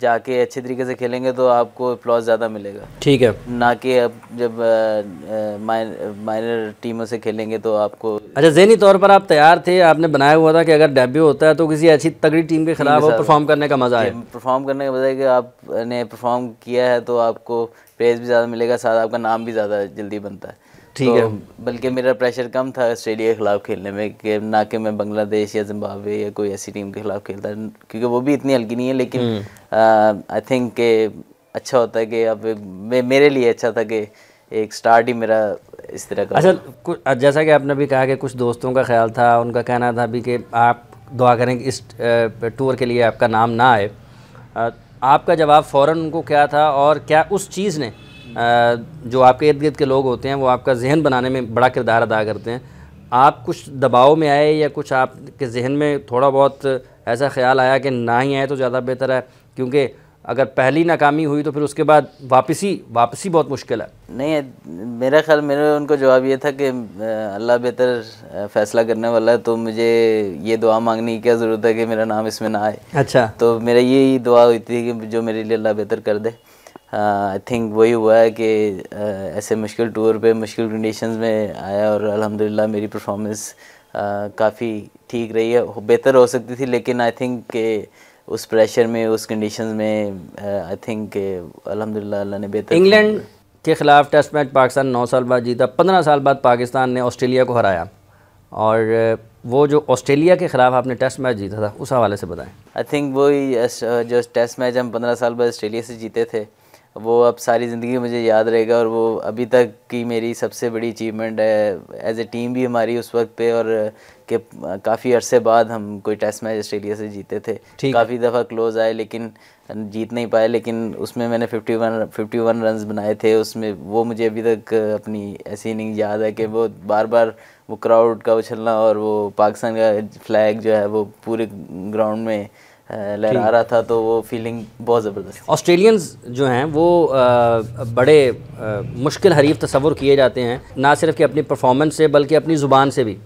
जाके अच्छे तरीके से खेलेंगे तो आपको अप्लॉज ज़्यादा मिलेगा ठीक है ना कि अब जब माइनर टीमों से खेलेंगे तो आपको अच्छा जहनी तौर पर आप तैयार थे आपने बनाया हुआ था कि अगर डेब्यू होता है तो किसी अच्छी तगड़ी टीम के खिलाफ परफॉर्म करने का मज़ा है परफॉर्म करने का मज़ा है कि आपने परफॉर्म किया है तो आपको प्रेज भी ज़्यादा मिलेगा साथ आपका नाम भी ज़्यादा जल्दी बनता है ठीक तो है बल्कि मेरा प्रेशर कम था ऑस्ट्रेलिया के खिलाफ खेलने में कि ना कि मैं बांग्लादेश या जिम्बाब्वे या कोई ऐसी टीम के खिलाफ खेलता क्योंकि वो भी इतनी हल्की नहीं है लेकिन आई थिंक के अच्छा होता है कि अब मेरे लिए अच्छा था कि एक स्टार्ट ही मेरा इस तरह का अच्छा जैसा कि आपने भी कहा कि कुछ दोस्तों का ख्याल था उनका कहना था भी कि आप दुआ करें कि इस टूर के लिए आपका नाम ना आए आपका जवाब फ़ौर उनको क्या था और क्या उस चीज़ ने जो आपके इर्द गिर्द के लोग होते हैं वो आपका जहन बनाने में बड़ा किरदार अदा करते हैं आप कुछ दबाव में आए या कुछ आपके जहन में थोड़ा बहुत ऐसा ख्याल आया कि ना ही आए तो ज़्यादा बेहतर है क्योंकि अगर पहली नाकामी हुई तो फिर उसके बाद वापसी वापसी बहुत मुश्किल है नहीं मेरा ख्याल मेरे उनको जवाब ये था कि अल्लाह बेहतर फैसला करने वाला है तो मुझे ये दुआ मांगने की क्या ज़रूरत है कि मेरा नाम इसमें ना आए अच्छा तो मेरा यही दुआ हुई थी कि जो मेरे लिए अल्लाह बेहतर कर दे आई uh, थिंक वही हुआ है कि uh, ऐसे मुश्किल टूर पे मुश्किल कंडीशंस में आया और अल्हम्दुलिल्लाह मेरी परफॉर्मेंस uh, काफ़ी ठीक रही है बेहतर हो सकती थी लेकिन आई थिंक के उस प्रेशर में उस कंडीशन में आई थिंक अलहमदिल्ला ने बेहतर इंग्लैंड के ख़िलाफ़ टेस्ट मैच पाकिस्तान नौ साल बाद जीता पंद्रह साल बाद पाकिस्तान ने ऑस्ट्रेलिया को हराया और वो जो ऑस्ट्रेलिया के ख़िलाफ़ आपने टेस्ट मैच जीता था उस हवाले से बताएं आई थिंक वही जो टेस्ट मैच हम पंद्रह साल बाद ऑस्ट्रेलिया से जीते थे वो अब सारी ज़िंदगी मुझे याद रहेगा और वो अभी तक की मेरी सबसे बड़ी अचीवमेंट है एज ए टीम भी हमारी उस वक्त पे और के काफ़ी अरसे बाद हम कोई टेस्ट मैच ऑस्ट्रेलिया से जीते थे काफ़ी दफ़ा क्लोज आए लेकिन जीत नहीं पाए लेकिन उसमें मैंने 51 51 रन बनाए थे उसमें वो मुझे अभी तक अपनी ऐसी इनिंग याद है कि वो बार बार वो क्राउड का उछलना और वो पाकिस्तान का फ्लैग जो है वो पूरे ग्राउंड में लहरा रहा था तो वो फीलिंग बहुत ज़बरदस्त ऑस्ट्रेलियंस जो हैं वो आ, बड़े आ, मुश्किल हरीफ तस्वुर किए जाते हैं ना सिर्फ कि अपनी परफॉर्मेंस से बल्कि अपनी ज़ुबान से भी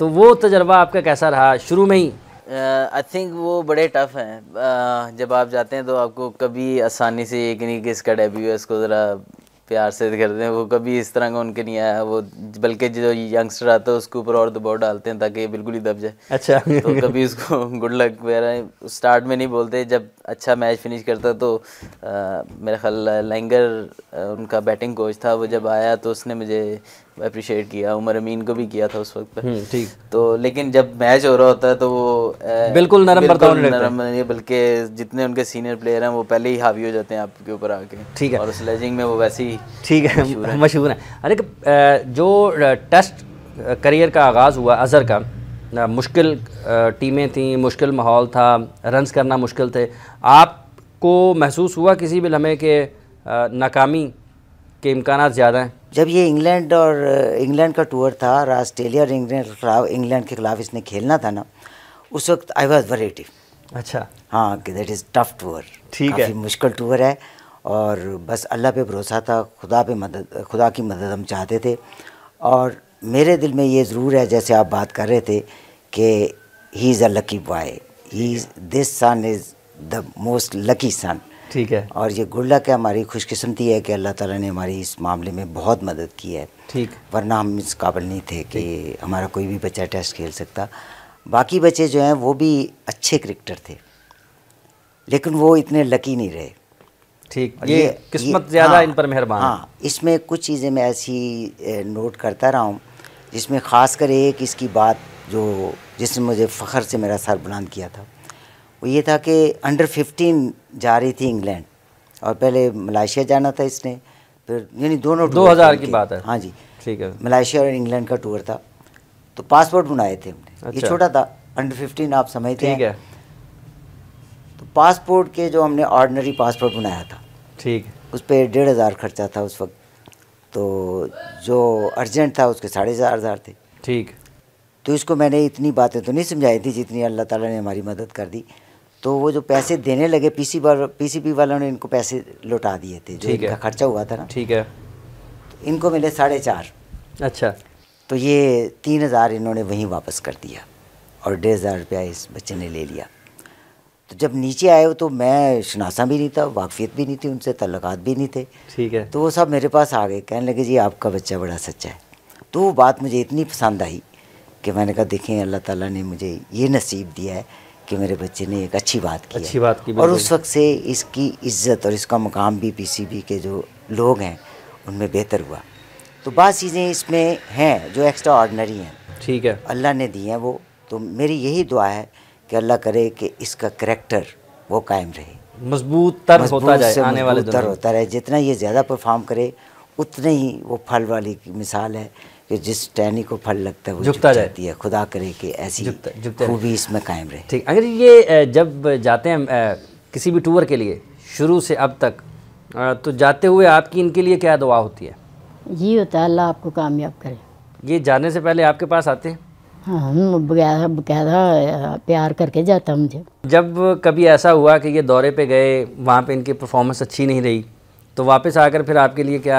तो वो तजर्बा आपका कैसा रहा शुरू में ही आई uh, थिंक वो बड़े टफ़ हैं uh, जब आप जाते हैं तो आपको कभी आसानी से ये नहीं कि इसका डेब्यू है इसको ज़रा प्यार से करते हैं वो कभी इस तरह का उनके नहीं आया वो बल्कि जो यंगस्टर आता है उसके ऊपर और दबाव डालते हैं ताकि ये बिल्कुल ही दब जाए अच्छा तो कभी उसको गुड लक वगैरह स्टार्ट में नहीं बोलते जब अच्छा मैच फिनिश करता तो मेरा ख्याल लेंगर उनका बैटिंग कोच था वो जब आया तो उसने मुझे अप्रिशिएट किया उमर अमीन को भी किया था उस वक्त पर हम्म, ठीक तो लेकिन जब मैच हो रहा होता है तो वो बिल्कुल नरम नरम बल्कि जितने उनके सीनियर प्लेयर हैं वो पहले ही हावी हो जाते हैं आपके ऊपर आके ठीक है और स्लेजिंग में वो वैसे ही ठीक है मशहूर है अरे जो टेस्ट करियर का आगाज़ हुआ अज़हर का मुश्किल टीमें थी मुश्किल माहौल था रन्स करना मुश्किल थे आपको महसूस हुआ किसी भी लम्हे के नाकामी के इम्कान ज़्यादा हैं जब ये इंग्लैंड और इंग्लैंड का टूर था और ऑस्ट्रेलिया और इंग्लैंड के खिलाफ इंग्लैंड के खिलाफ इसने खेलना था ना उस वक्त आई वॉज वरेटिव अच्छा हाँ दैट इज़ टफ टूर ठीक है मुश्किल टूर है और बस अल्लाह पे भरोसा था खुदा पे मदद खुदा की मदद हम चाहते थे और मेरे दिल में ये ज़रूर है जैसे आप बात कर रहे थे कि he is a lucky boy he this son is the most lucky son ठीक है और ये गुड लक है हमारी खुशकिस्मती है कि अल्लाह ताला ने हमारी इस मामले में बहुत मदद की है ठीक वरना हम इस काबिल नहीं थे कि हमारा कोई भी बच्चा टेस्ट खेल सकता बाकी बच्चे जो हैं वो भी अच्छे क्रिकेटर थे लेकिन वो इतने लकी नहीं रहे ठीक ये, ये किस्मत ज़्यादा हाँ, इन पर मेहरबान हाँ इसमें कुछ चीज़ें मैं ऐसी नोट करता रहा हूँ जिसमें ख़ास कर एक इसकी बात जो जिसने मुझे फ़ख्र से मेरा सर बुलंद किया था वो ये था कि अंडर 15 जा रही थी इंग्लैंड और पहले मलाइशिया जाना था इसने फिर यानी दोनों दो हज़ार की बात है हाँ जी ठीक है मलाइशिया और इंग्लैंड का टूर था तो पासपोर्ट बनाए थे हमने अच्छा। ये छोटा था अंडर फिफ्टीन आप समझते हैं है। तो पासपोर्ट के जो हमने ऑर्डनरी पासपोर्ट बनाया था ठीक उस पर डेढ़ हज़ार खर्चा था उस वक्त तो जो अर्जेंट था उसके साढ़े चार हज़ार थे ठीक तो इसको मैंने इतनी बातें तो नहीं समझाई थी जितनी अल्लाह ताला ने हमारी मदद कर दी तो वो जो पैसे देने लगे पीसी पीसीबी वालों ने इनको पैसे लौटा दिए थे जो इनका खर्चा हुआ था ना ठीक है तो इनको मिले साढ़े चार अच्छा तो ये तीन हज़ार इन्होंने वहीं वापस कर दिया और डेढ़ हज़ार रुपया इस बच्चे ने ले लिया तो जब नीचे आए हो तो मैं शनासा भी नहीं था वाकफियत भी नहीं थी उनसे तल्लक भी नहीं थे ठीक है तो वो सब मेरे पास आ गए कहने लगे जी आपका बच्चा बड़ा सच्चा है तो वो बात मुझे इतनी पसंद आई कि मैंने कहा देखें अल्लाह ताला ने मुझे ये नसीब दिया है कि मेरे बच्चे ने एक अच्छी बात की अच्छी बात की और उस वक्त से इसकी इज्जत और इसका मुकाम भी पीसीबी के जो लोग हैं उनमें बेहतर हुआ तो बात चीज़ें इसमें हैं जो एक्स्ट्रा ऑर्डनरी हैं ठीक है अल्लाह ने दी हैं वो तो मेरी यही दुआ है कि अल्लाह करे कि इसका करेक्टर वो कायम रहे मजबूत तर होता जाए आने वाले होता रहे जितना ये ज़्यादा परफॉर्म करे उतने ही वो फल वाली की मिसाल है कि जिस टहनी को फल लगता है वो झुकता जाती है खुदा करे कि ऐसी खूबी इसमें कायम रहे ठीक अगर ये जब जाते हैं किसी भी टूर के लिए शुरू से अब तक तो जाते हुए आपकी इनके लिए क्या दुआ होती है ये होता है अल्लाह आपको कामयाब करे ये जाने से पहले आपके पास आते हैं हाँ बकायदा प्यार करके जाता मुझे जब कभी ऐसा हुआ कि ये दौरे पे गए वहाँ पे इनकी परफॉर्मेंस अच्छी नहीं रही तो वापस आकर फिर आपके लिए क्या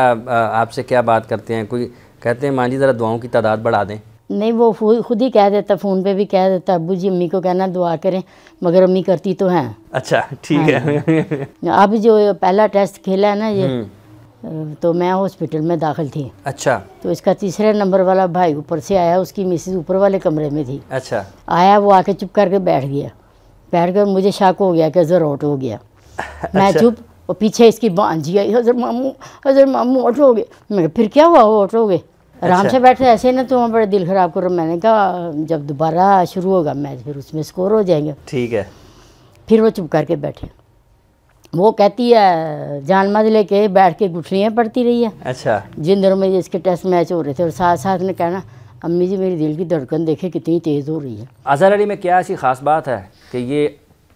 आपसे क्या बात करते हैं कोई कहते हैं माँ जी ज़रा दुआओं की तादाद बढ़ा दें नहीं वो खुद ही कह देता फ़ोन पे भी कह देता अबू जी अम्मी को कहना दुआ करें मगर अम्मी करती तो हैं अच्छा ठीक है हाँ। अब जो पहला टेस्ट खेला है ना ये हम्म। तो मैं हॉस्पिटल में दाखिल थी अच्छा तो इसका तीसरे नंबर वाला भाई ऊपर से आया उसकी मिसेज ऊपर वाले कमरे में थी अच्छा आया वो आके चुप करके बैठ गया बैठ कर मुझे शक हो गया कि हजर आउट हो गया [laughs] अच्छा। मैं चुप और पीछे इसकी बांझी आई हजर मामू हजर मामू आउट हो गए मैं फिर क्या हुआ वो आउट हो गए आराम अच्छा। से बैठे ऐसे ना तो बड़े बड़ा दिल खराब करो मैंने कहा जब दोबारा शुरू होगा मैच फिर उसमें स्कोर हो जाएंगे ठीक है फिर वो चुप करके बैठे वो कहती है जान मत लेके बैठ के गुठलियाँ पड़ती रही है अच्छा जिन दिनों में इसके टेस्ट मैच हो रहे थे और साथ साथ ने कहना अम्मी जी मेरी दिल की धड़कन देखे कितनी तेज़ हो रही है अजहर अली में क्या ऐसी ख़ास बात है कि ये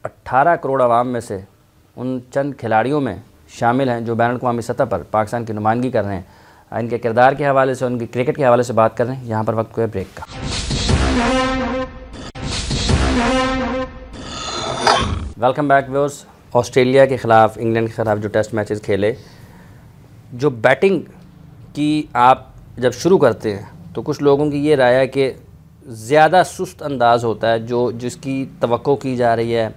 18 करोड़ आवाम में से उन चंद खिलाड़ियों में शामिल हैं जो बैन अवी सतह पर पाकिस्तान की नुमाइंदगी कर रहे हैं इनके किरदार के हवाले से उनके क्रिकेट के हवाले से बात कर रहे हैं यहाँ पर वक्त को है ब्रेक का वेलकम बैक व्यूर्स ऑस्ट्रेलिया के ख़िलाफ़ इंग्लैंड के ख़िलाफ़ जो टेस्ट मैचेस खेले जो बैटिंग की आप जब शुरू करते हैं तो कुछ लोगों की ये राय है कि ज़्यादा सुस्त अंदाज़ होता है जो जिसकी तो की जा रही है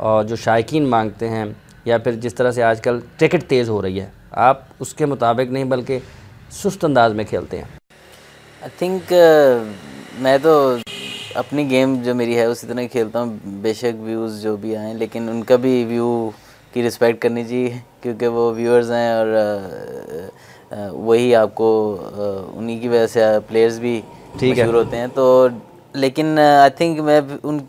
और जो शायकीन मांगते हैं या फिर जिस तरह से आजकल क्रिकेट तेज़ हो रही है आप उसके मुताबिक नहीं बल्कि सुस्त अंदाज में खेलते हैं आई थिंक uh, मैं तो अपनी गेम जो मेरी है उसी तरह खेलता हूँ बेशक व्यूज़ जो भी आए लेकिन उनका भी व्यू की रिस्पेक्ट करनी चाहिए क्योंकि वो व्यूअर्स हैं और uh, uh, वही आपको uh, उन्हीं की वजह से प्लेयर्स uh, भी ठीक है होते हैं तो लेकिन आई uh, थिंक मैं उन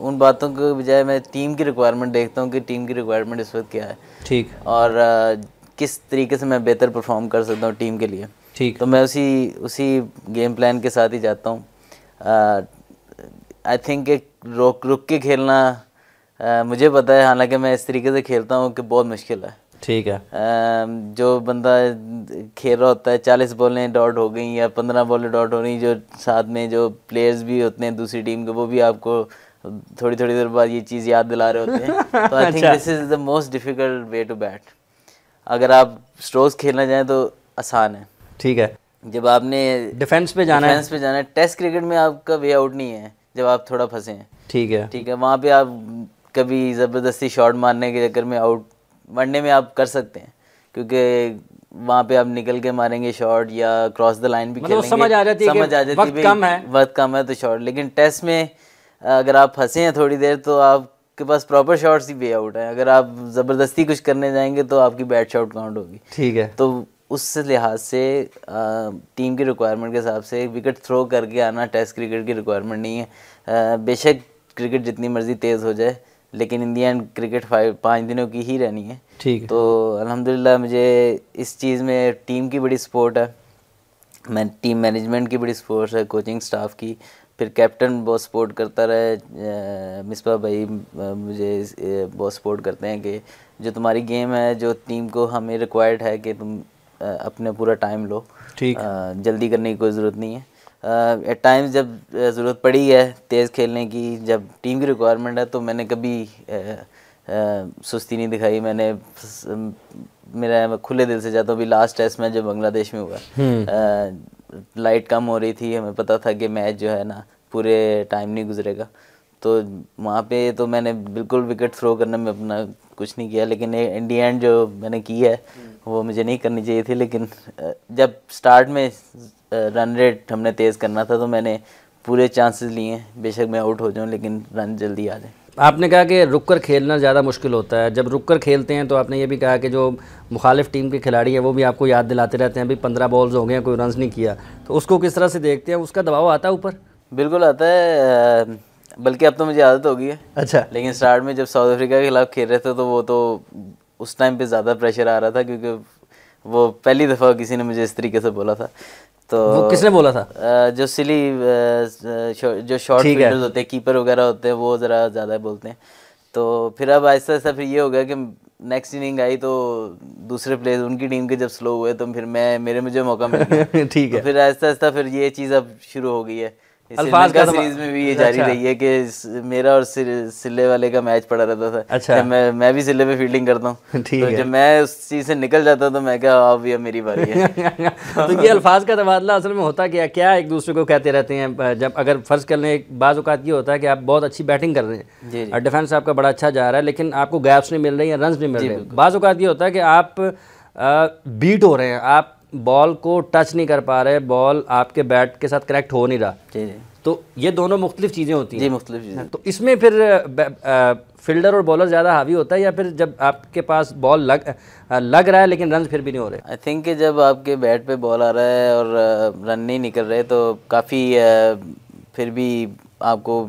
उन बातों के बजाय मैं टीम की रिक्वायरमेंट देखता हूँ कि टीम की रिक्वायरमेंट इस वक्त क्या है ठीक और किस तरीके से मैं बेहतर परफॉर्म कर सकता हूँ टीम के लिए ठीक तो मैं उसी उसी गेम प्लान के साथ ही जाता हूँ आई uh, थिंक एक रुक रुक के खेलना आ, uh, मुझे पता है हालांकि मैं इस तरीके से खेलता हूँ कि बहुत मुश्किल है ठीक है आ, um, जो बंदा खेल रहा होता है चालीस बॉलें डॉट हो गई या पंद्रह बॉलें डॉट हो रही जो साथ में जो प्लेयर्स भी होते हैं दूसरी टीम के वो भी आपको थोड़ी थोड़ी देर बाद ये चीज़ याद दिला रहे होते हैं [laughs] तो I think this is the most difficult way to bat अगर आप स्ट्रोक्स खेलना चाहें तो आसान है ठीक है जब आपने डिफेंस पे जाना डिफेंस पे जाना है टेस्ट क्रिकेट में आपका वे आउट नहीं है जब आप थोड़ा फंसे हैं ठीक है ठीक है वहाँ पे आप कभी ज़बरदस्ती शॉट मारने के चक्कर में आउट वनडे में आप कर सकते हैं क्योंकि वहाँ पे आप निकल के मारेंगे शॉट या क्रॉस द लाइन भी मतलब समझ आ जाती है समझ आ जाती है वक्त कम है वक्त कम है तो शॉट लेकिन टेस्ट में अगर आप फंसे हैं थोड़ी देर तो आप के पास प्रॉपर शॉट्स ही वे आउट है अगर आप ज़बरदस्ती कुछ करने जाएंगे तो आपकी बैट शॉट काउंट होगी ठीक है तो उस लिहाज से टीम की रिक्वायरमेंट के हिसाब से विकेट थ्रो करके आना टेस्ट क्रिकेट की रिक्वायरमेंट नहीं है बेशक क्रिकेट जितनी मर्जी तेज़ हो जाए लेकिन इंडिया एंड क्रिकेट फाइव पाँच दिनों की ही रहनी है ठीक तो अल्हम्दुलिल्लाह मुझे इस चीज़ में टीम की बड़ी सपोर्ट है मैं टीम मैनेजमेंट की बड़ी सपोर्ट है कोचिंग स्टाफ की फिर कैप्टन बहुत सपोर्ट करता रहे मिसबा भाई मुझे बहुत सपोर्ट करते हैं कि जो तुम्हारी गेम है जो टीम को हमें रिक्वायर्ड है कि तुम अपने पूरा टाइम लो ठीक जल्दी करने की कोई ज़रूरत नहीं है एट टाइम्स जब ज़रूरत पड़ी है तेज़ खेलने की जब टीम की रिक्वायरमेंट है तो मैंने कभी आ, आ, सुस्ती नहीं दिखाई मैंने मेरा खुले दिल से जाता हूँ अभी लास्ट टेस्ट में जब बांग्लादेश में हुआ हम्म। लाइट कम हो रही थी हमें पता था कि मैच जो है ना पूरे टाइम नहीं गुजरेगा तो वहाँ पे तो मैंने बिल्कुल विकेट थ्रो करने में अपना कुछ नहीं किया लेकिन इन डी एंड जो मैंने की है हम्म। वो मुझे नहीं करनी चाहिए थी लेकिन जब स्टार्ट में रन रेट हमने तेज़ करना था तो मैंने पूरे चांसेस लिए हैं बेशक मैं आउट हो जाऊँ लेकिन रन जल्दी आ जाए आपने कहा कि रुक कर खेलना ज़्यादा मुश्किल होता है जब रुक कर खेलते हैं तो आपने ये भी कहा कि जो मुखालिफ टीम के खिलाड़ी हैं वो भी आपको याद दिलाते रहते हैं अभी पंद्रह बॉल्स हो गए हैं कोई रन नहीं किया तो उसको किस तरह से देखते हैं उसका दबाव आता है ऊपर बिल्कुल आता है बल्कि अब तो मुझे आदत होगी है अच्छा लेकिन स्टार्ट में जब साउथ अफ्रीका के खिलाफ खेल रहे थे तो वो तो उस टाइम पर ज़्यादा प्रेशर आ रहा था क्योंकि वो पहली दफ़ा किसी ने मुझे इस तरीके से बोला था तो वो किसने बोला था जो सिली जो शॉर्ट फील्डर्स होते हैं कीपर वगैरह होते हैं वो ज़रा ज़्यादा बोलते हैं तो फिर अब ऐसा आहिस्ता फिर ये हो गया कि नेक्स्ट इनिंग आई तो दूसरे प्लेयर उनकी टीम के जब स्लो हुए तो फिर मैं मेरे मुझे मौका मिला [laughs] ठीक तो है तो फिर ऐसा ऐसा फिर ये चीज़ अब शुरू हो गई है अल्फाज का सीरीज में भी ये जारी अच्छा। रही है कि मेरा और सिले वाले का मैच पड़ा रहता था अच्छा मैं मैं भी सिले पे फील्डिंग करता हूँ [laughs] ठीक तो है जब मैं उस चीज़ से निकल जाता तो मैं क्या अब यह मेरी बारी है [laughs] तो ये अल्फाज का तबादला असल में होता क्या क्या एक दूसरे को कहते रहते हैं जब अगर फ़र्ज़ कर लें बाज़ अवत ये होता है कि आप बहुत अच्छी बैटिंग कर रहे हैं और डिफेंस आपका बड़ा अच्छा जा रहा है लेकिन आपको गैप्स नहीं मिल रही है रन नहीं मिल रही है बाज़ अवत ये होता है कि आप बीट हो रहे हैं आप बॉल को टच नहीं कर पा रहे बॉल आपके बैट के साथ करेक्ट हो नहीं रहा जी जी तो ये दोनों मुख्तलिफ चीज़ें होती हैं जी मुख्तलिफ चीज़ें तो इसमें फिर फील्डर और बॉलर ज़्यादा हावी होता है या फिर जब आपके पास बॉल लग लग रहा है लेकिन रन फिर भी नहीं हो रहे आई थिंक जब आपके बैट पे बॉल आ रहा है और रन नहीं निकल रहे तो काफ़ी फिर भी आपको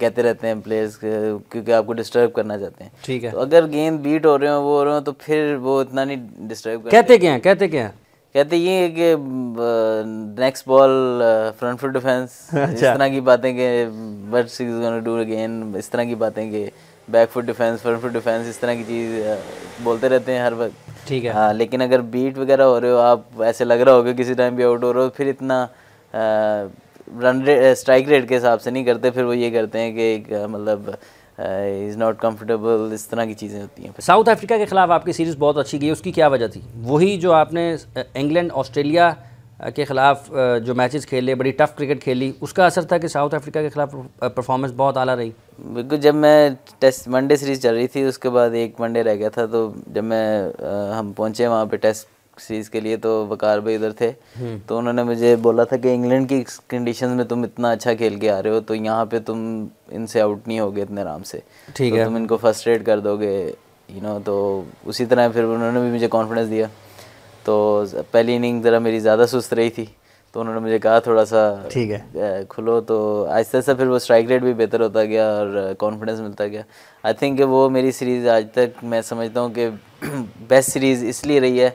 कहते रहते हैं प्लेयर्स क्योंकि आपको डिस्टर्ब करना चाहते हैं ठीक है तो अगर गेंद बीट हो रहे हो वो हो रहे हो तो फिर वो इतना नहीं डिस्टर्ब कहते क्या हैं कहते क्या कहते ये कि next ball front foot defence इस तरह की बातें के but is gonna do again इस तरह की बातें के back foot defence front foot defence इस तरह की चीज़ बोलते रहते हैं हर वक्त ठीक है हाँ लेकिन अगर बीट वगैरह हो रहे हो आप ऐसे लग रहा होगा किसी टाइम भी आउट हो रहे हो फिर इतना रन रेट स्ट्राइक रेट के हिसाब से नहीं करते फिर वो ये करते हैं कि मतलब इज़ नॉट कम्फर्टेबल इस तरह की चीज़ें होती हैं साउथ अफ्रीका के ख़िलाफ़ आपकी सीरीज़ बहुत अच्छी गई उसकी क्या वजह थी वही जो आपने इंग्लैंड ऑस्ट्रेलिया के ख़िलाफ़ जो मैचेस खेले बड़ी टफ़ क्रिकेट खेली उसका असर था कि साउथ अफ्रीका के ख़िलाफ़ परफॉर्मेंस बहुत आला रही बिल्कुल जब मैं टेस्ट वनडे सीरीज़ चल रही थी उसके बाद एक वनडे रह गया था तो जब मैं हम पहुँचे वहाँ पर टेस्ट सीरीज़ के लिए तो वकार भाई इधर थे हम्म। तो उन्होंने मुझे बोला था कि इंग्लैंड की कंडीशन में तुम इतना अच्छा खेल के आ रहे हो तो यहाँ पे तुम इनसे आउट नहीं होगे इतने आराम से ठीक तो है तुम इनको फर्स्ट रेड कर दोगे यू नो तो उसी तरह फिर उन्होंने भी मुझे कॉन्फिडेंस दिया तो पहली इनिंग ज़रा मेरी ज़्यादा सुस्त रही थी तो उन्होंने मुझे कहा थोड़ा सा ठीक है खुलो तो आहिस्ता आहिस्ता फिर वो स्ट्राइक रेट भी बेहतर होता गया और कॉन्फिडेंस मिलता गया आई थिंक वो मेरी सीरीज़ आज तक मैं समझता हूँ कि बेस्ट [clears throat] सीरीज़ इसलिए रही है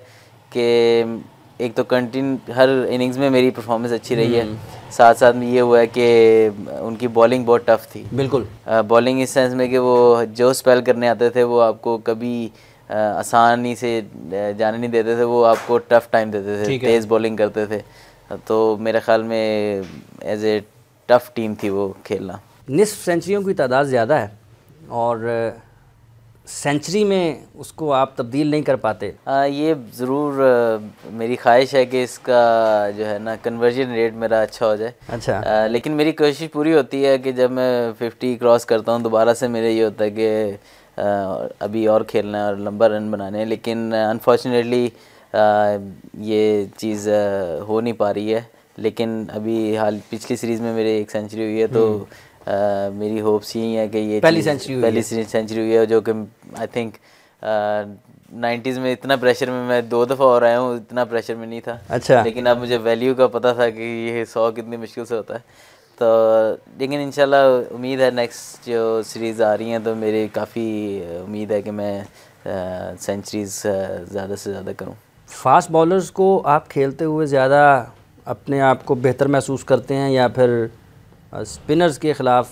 कि एक तो कंटिन हर इनिंग्स में मेरी परफॉर्मेंस अच्छी रही है हम्म। साथ साथ में ये हुआ है कि उनकी बॉलिंग बहुत टफ थी बिल्कुल बॉलिंग इस सेंस में कि वो जो स्पेल करने आते थे वो आपको कभी आसानी से जाने नहीं देते थे वो आपको टफ टाइम देते थे तेज़ बॉलिंग करते थे तो मेरे ख्याल में एज ए टफ टीम थी वो खेलना निसफ सेंचुरियों की तादाद ज़्यादा है और सेंचुरी में उसको आप तब्दील नहीं कर पाते आ, ये ज़रूर मेरी ख्वाहिश है कि इसका जो है ना कन्वर्जन रेट मेरा अच्छा हो जाए अच्छा आ, लेकिन मेरी कोशिश पूरी होती है कि जब मैं फिफ्टी क्रॉस करता हूँ दोबारा से मेरे ये होता है कि आ, अभी और खेलना है और लंबा रन बनाने हैं लेकिन अनफॉर्चुनेटली ये चीज़ हो नहीं पा रही है लेकिन अभी हाल पिछली सीरीज़ में मेरी एक सेंचुरी हुई है तो हम्म। आ, मेरी होप्स यही है कि ये पहली सेंचुरी पहली सेंचुरी हुई है जो कि आई थिंक नाइन्टीज़ में इतना प्रेशर में मैं दो दफ़ा और आया हूँ इतना प्रेशर में नहीं था अच्छा लेकिन अब मुझे वैल्यू का पता था कि ये सौ कितनी मुश्किल से होता है तो लेकिन इन उम्मीद है नेक्स्ट जो सीरीज़ आ रही हैं तो मेरी काफ़ी उम्मीद है कि मैं सेंचुरीज़ ज़्यादा से ज़्यादा करूँ फास्ट बॉलर्स को आप खेलते हुए ज़्यादा अपने आप को बेहतर महसूस करते हैं या फिर स्पिनर्स के ख़िलाफ़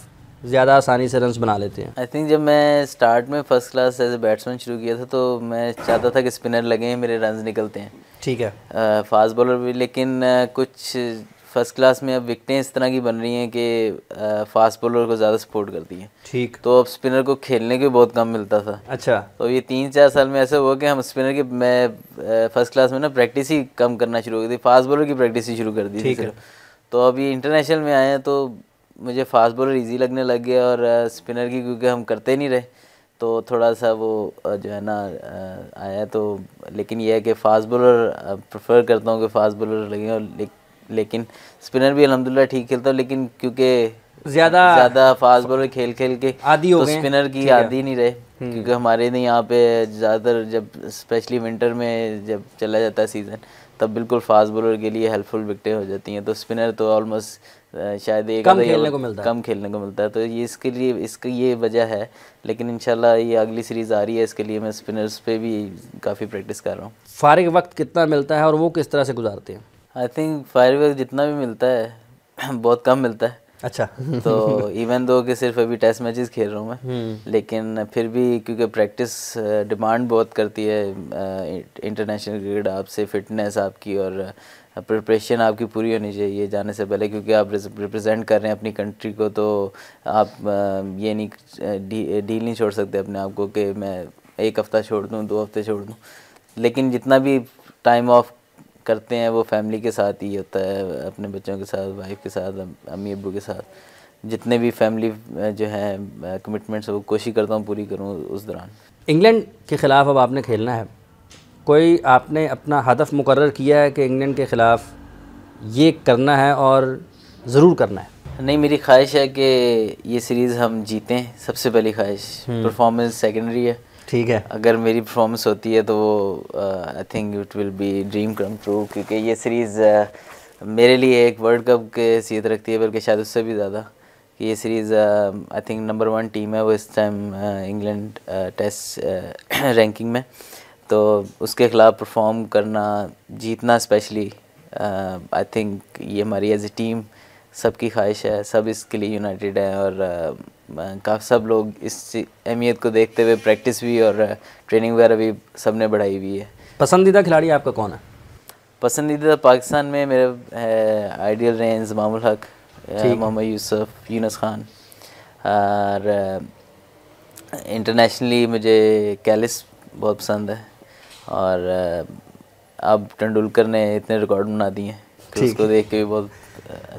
ज़्यादा आसानी से रन बना लेते हैं आई थिंक जब मैं स्टार्ट में first class as a batsman शुरू किया था तो मैं चाहता था कि स्पिनर लगे हैं मेरे रन निकलते हैं ठीक है फास्ट बॉलर भी लेकिन कुछ फर्स्ट क्लास में अब विकटें इस तरह की बन रही हैं कि फास्ट बॉलर को ज़्यादा सपोर्ट करती हैं ठीक तो अब स्पिनर को खेलने के बहुत कम मिलता था अच्छा तो ये तीन चार साल में ऐसा हुआ कि हम स्पिनर की मैं फर्स्ट क्लास में ना प्रैक्टिस ही कम करना शुरू गई थी फास्ट बॉलर की प्रैक्टिस ही शुरू कर दी थी तो अभी इंटरनेशनल में आए हैं तो मुझे फास्ट बॉलर इजी लगने लग गया और स्पिनर की क्योंकि हम करते नहीं रहे तो थोड़ा सा वो जो है ना आया तो लेकिन यह है कि फास्ट बॉलर प्रेफर करता हूँ कि फास्ट बॉलर लगे और ले, लेकिन स्पिनर भी अलहमदिल्ला ठीक खेलता हूँ लेकिन क्योंकि ज़्यादा ज़्यादा फास्ट बॉलर खेल खेल के आदि हो तो स्पिनर की आदि नहीं रहे हम्म। क्योंकि हमारे यहाँ पे ज़्यादातर जब स्पेशली विंटर में जब चला जाता है सीज़न तब बिल्कुल फास्ट बॉलर के लिए हेल्पफुल विकटें हो जाती हैं तो स्पिनर तो ऑलमोस्ट शायद एक कम खेलने को मिलता है कम खेलने को मिलता है तो ये इसके लिए इसकी ये वजह है लेकिन इंशाल्लाह ये अगली सीरीज़ आ रही है इसके लिए मैं स्पिनर्स पे भी काफ़ी प्रैक्टिस कर रहा हूँ फारिग वक्त कितना मिलता है और वो किस तरह से गुजारते हैं आई थिंक फारिग वक्त जितना भी मिलता है [clears throat] बहुत कम मिलता है अच्छा [laughs] तो इवन दो कि सिर्फ अभी टेस्ट मैचेस खेल रहा हूँ मैं हम्म। लेकिन फिर भी क्योंकि प्रैक्टिस डिमांड uh, बहुत करती है इंटरनेशनल uh, क्रिकेट आपसे फिटनेस आपकी और प्रिपरेशन uh, आपकी पूरी होनी चाहिए जाने से पहले क्योंकि आप रिप्रेजेंट कर रहे हैं अपनी कंट्री को तो आप ये नहीं डील नहीं छोड़ सकते अपने आप को कि मैं एक हफ़्ता छोड़ दूँ दो हफ्ते छोड़ दूँ लेकिन जितना भी टाइम ऑफ करते हैं वो फैमिली के साथ ही होता है अपने बच्चों के साथ वाइफ के साथ अम्मी अबू के साथ जितने भी फैमिली जो है कमिटमेंट्स वो कोशिश करता हूँ पूरी करूँ उस दौरान इंग्लैंड के ख़िलाफ़ अब आपने खेलना है कोई आपने अपना हदफ मुकर किया है कि इंग्लैंड के ख़िलाफ़ ये करना है और ज़रूर करना है नहीं मेरी ख्वाहिश है कि ये सीरीज़ हम जीतें सबसे पहली ख्वाहिश परफॉर्मेंस हम्म। सेकेंडरी है ठीक है अगर मेरी परफॉर्मेंस होती है तो I think it will be dream come true क्योंकि ये सीरीज़ uh, मेरे लिए एक वर्ल्ड कप के सीत रखती है बल्कि शायद उससे भी ज़्यादा कि ये series I think number one team है वो इस टाइम इंग्लैंड टेस्ट रैंकिंग में तो उसके ख़िलाफ़ परफॉर्म करना जीतना स्पेशली आई थिंक ये हमारी एज ए टीम सबकी ख्वाहिश है सब इसके लिए यूनाइटेड है और काफ़ी सब लोग इस अहमियत को देखते हुए प्रैक्टिस भी और ट्रेनिंग वगैरह भी सब ने बढ़ाई हुई है पसंदीदा खिलाड़ी आपका कौन है पसंदीदा पाकिस्तान में मेरे आइडियल रहे हैं हक मोहम्मद यूसुफ यूनस खान और इंटरनेशनली मुझे कैलिस बहुत पसंद है और अब तेंडुलकर ने इतने रिकॉर्ड बना दिए हैं उसको देख के भी बहुत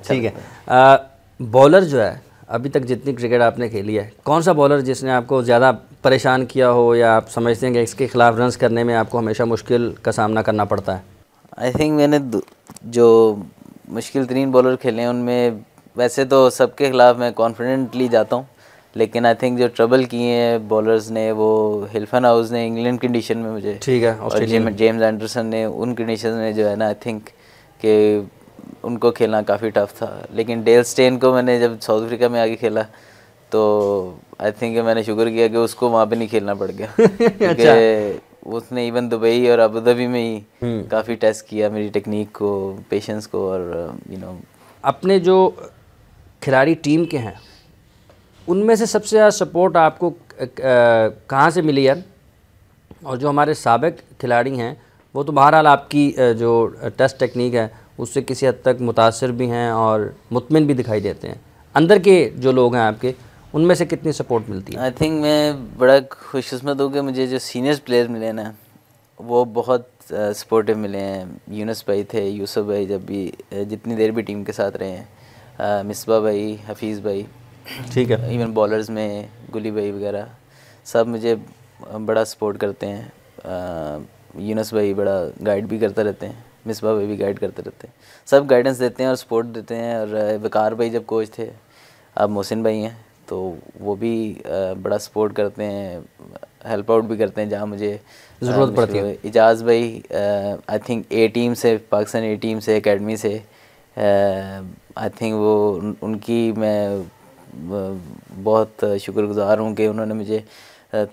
ठीक है बॉलर जो है अभी तक जितनी क्रिकेट आपने खेली है कौन सा बॉलर जिसने आपको ज़्यादा परेशान किया हो या आप समझते हैं कि इसके खिलाफ रन करने में आपको हमेशा मुश्किल का सामना करना पड़ता है आई थिंक मैंने जो मुश्किल तरीन बॉलर खेले हैं उनमें वैसे तो सबके खिलाफ मैं कॉन्फिडेंटली जाता हूँ लेकिन आई थिंक जो ट्रबल किए हैं बॉलर्स ने वो हिल्फन हाउस ने इंग्लैंड कंडीशन में मुझे ठीक है और जेम्स एंडरसन ने उन कंडीशन में जो है ना आई थिंक के उनको खेलना काफ़ी टफ था लेकिन डेल स्टेन को मैंने जब साउथ अफ्रीका में आगे खेला तो आई थिंक मैंने शुक्र किया कि उसको वहाँ पे नहीं खेलना पड़ गया [laughs] अच्छा। उसने इवन दुबई और अबू धाबी में ही हम्म। काफ़ी टेस्ट किया मेरी टेक्निक को पेशेंस को और यू नो अपने जो खिलाड़ी टीम के हैं उनमें से सबसे ज़्यादा सपोर्ट आपको कहाँ से मिली यार और जो हमारे सबक खिलाड़ी हैं वो तो बहरहाल आपकी जो टेस्ट टेक्निक है उससे किसी हद तक मुतासर भी हैं और मुतमिन भी दिखाई देते हैं अंदर के जो लोग हैं आपके उनमें से कितनी सपोर्ट मिलती है आई थिंक मैं बड़ा खुशकस्मत हूँ कि मुझे जो सीनियर प्लेयर मिले ना वो बहुत सपोर्टिव uh, मिले हैं यूनस भाई थे यूसुफ भाई जब भी uh, जितनी देर भी टीम के साथ रहे हैं uh, मिसबा भाई हफीज़ भाई ठीक है इवन बॉलर्स में गुली भाई वगैरह सब मुझे बड़ा सपोर्ट करते हैं यूनस भाई बड़ा गाइड भी करते रहते हैं मिसबा भाई भी गाइड करते रहते हैं सब गाइडेंस देते हैं और सपोर्ट देते हैं और वकार भाई जब कोच थे अब मोहसिन भाई हैं तो वो भी बड़ा सपोर्ट करते हैं हेल्प आउट भी करते हैं जहाँ मुझे ज़रूरत पड़ती है इजाज़ भाई आई थिंक ए टीम से पाकिस्तान ए टीम से एकेडमी से आई थिंक वो उनकी मैं बहुत शुक्रगुजार हूँ कि उन्होंने मुझे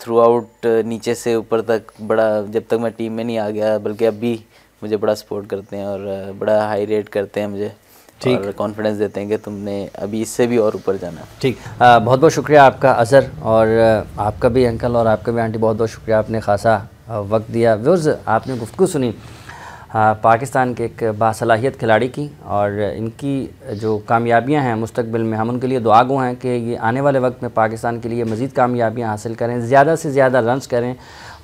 थ्रू आउट नीचे से ऊपर तक बड़ा जब तक मैं टीम में नहीं आ गया बल्कि अब भी मुझे बड़ा सपोर्ट करते हैं और बड़ा हाई रेट करते हैं मुझे ठीक और कॉन्फिडेंस देते हैं कि तुमने अभी इससे भी और ऊपर जाना ठीक आ, बहुत बहुत शुक्रिया आपका अजहर और आपका भी अंकल और आपका भी आंटी बहुत बहुत शुक्रिया आपने खासा वक्त दिया व्यूर्स आपने गुफ्तु सुनी आ, पाकिस्तान के एक बासलाहियत खिलाड़ी की और इनकी जो कामयाबियां हैं मुस्तबिल में हम उनके लिए दुआगो हैं कि ये आने वाले वक्त में पाकिस्तान के लिए मज़ीद कामयाबियां हासिल करें ज़्यादा से ज़्यादा रन करें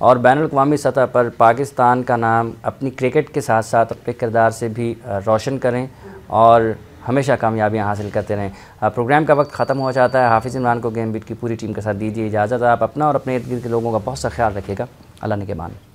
और बैन अवी सतह पर पाकिस्तान का नाम अपनी क्रिकेट के साथ साथ अपने किरदार से भी रोशन करें और हमेशा कामयाबियाँ हासिल करते रहें प्रोग्राम का वक्त ख़त्म हो जाता है हाफिज़ इमरान को गेम बीट की पूरी टीम के साथ दीजिए इजाज़त आप अपना और अपने इर्द गिर्द के लोगों का बहुत सा ख्याल रखिएगा अल्लाह ने के मान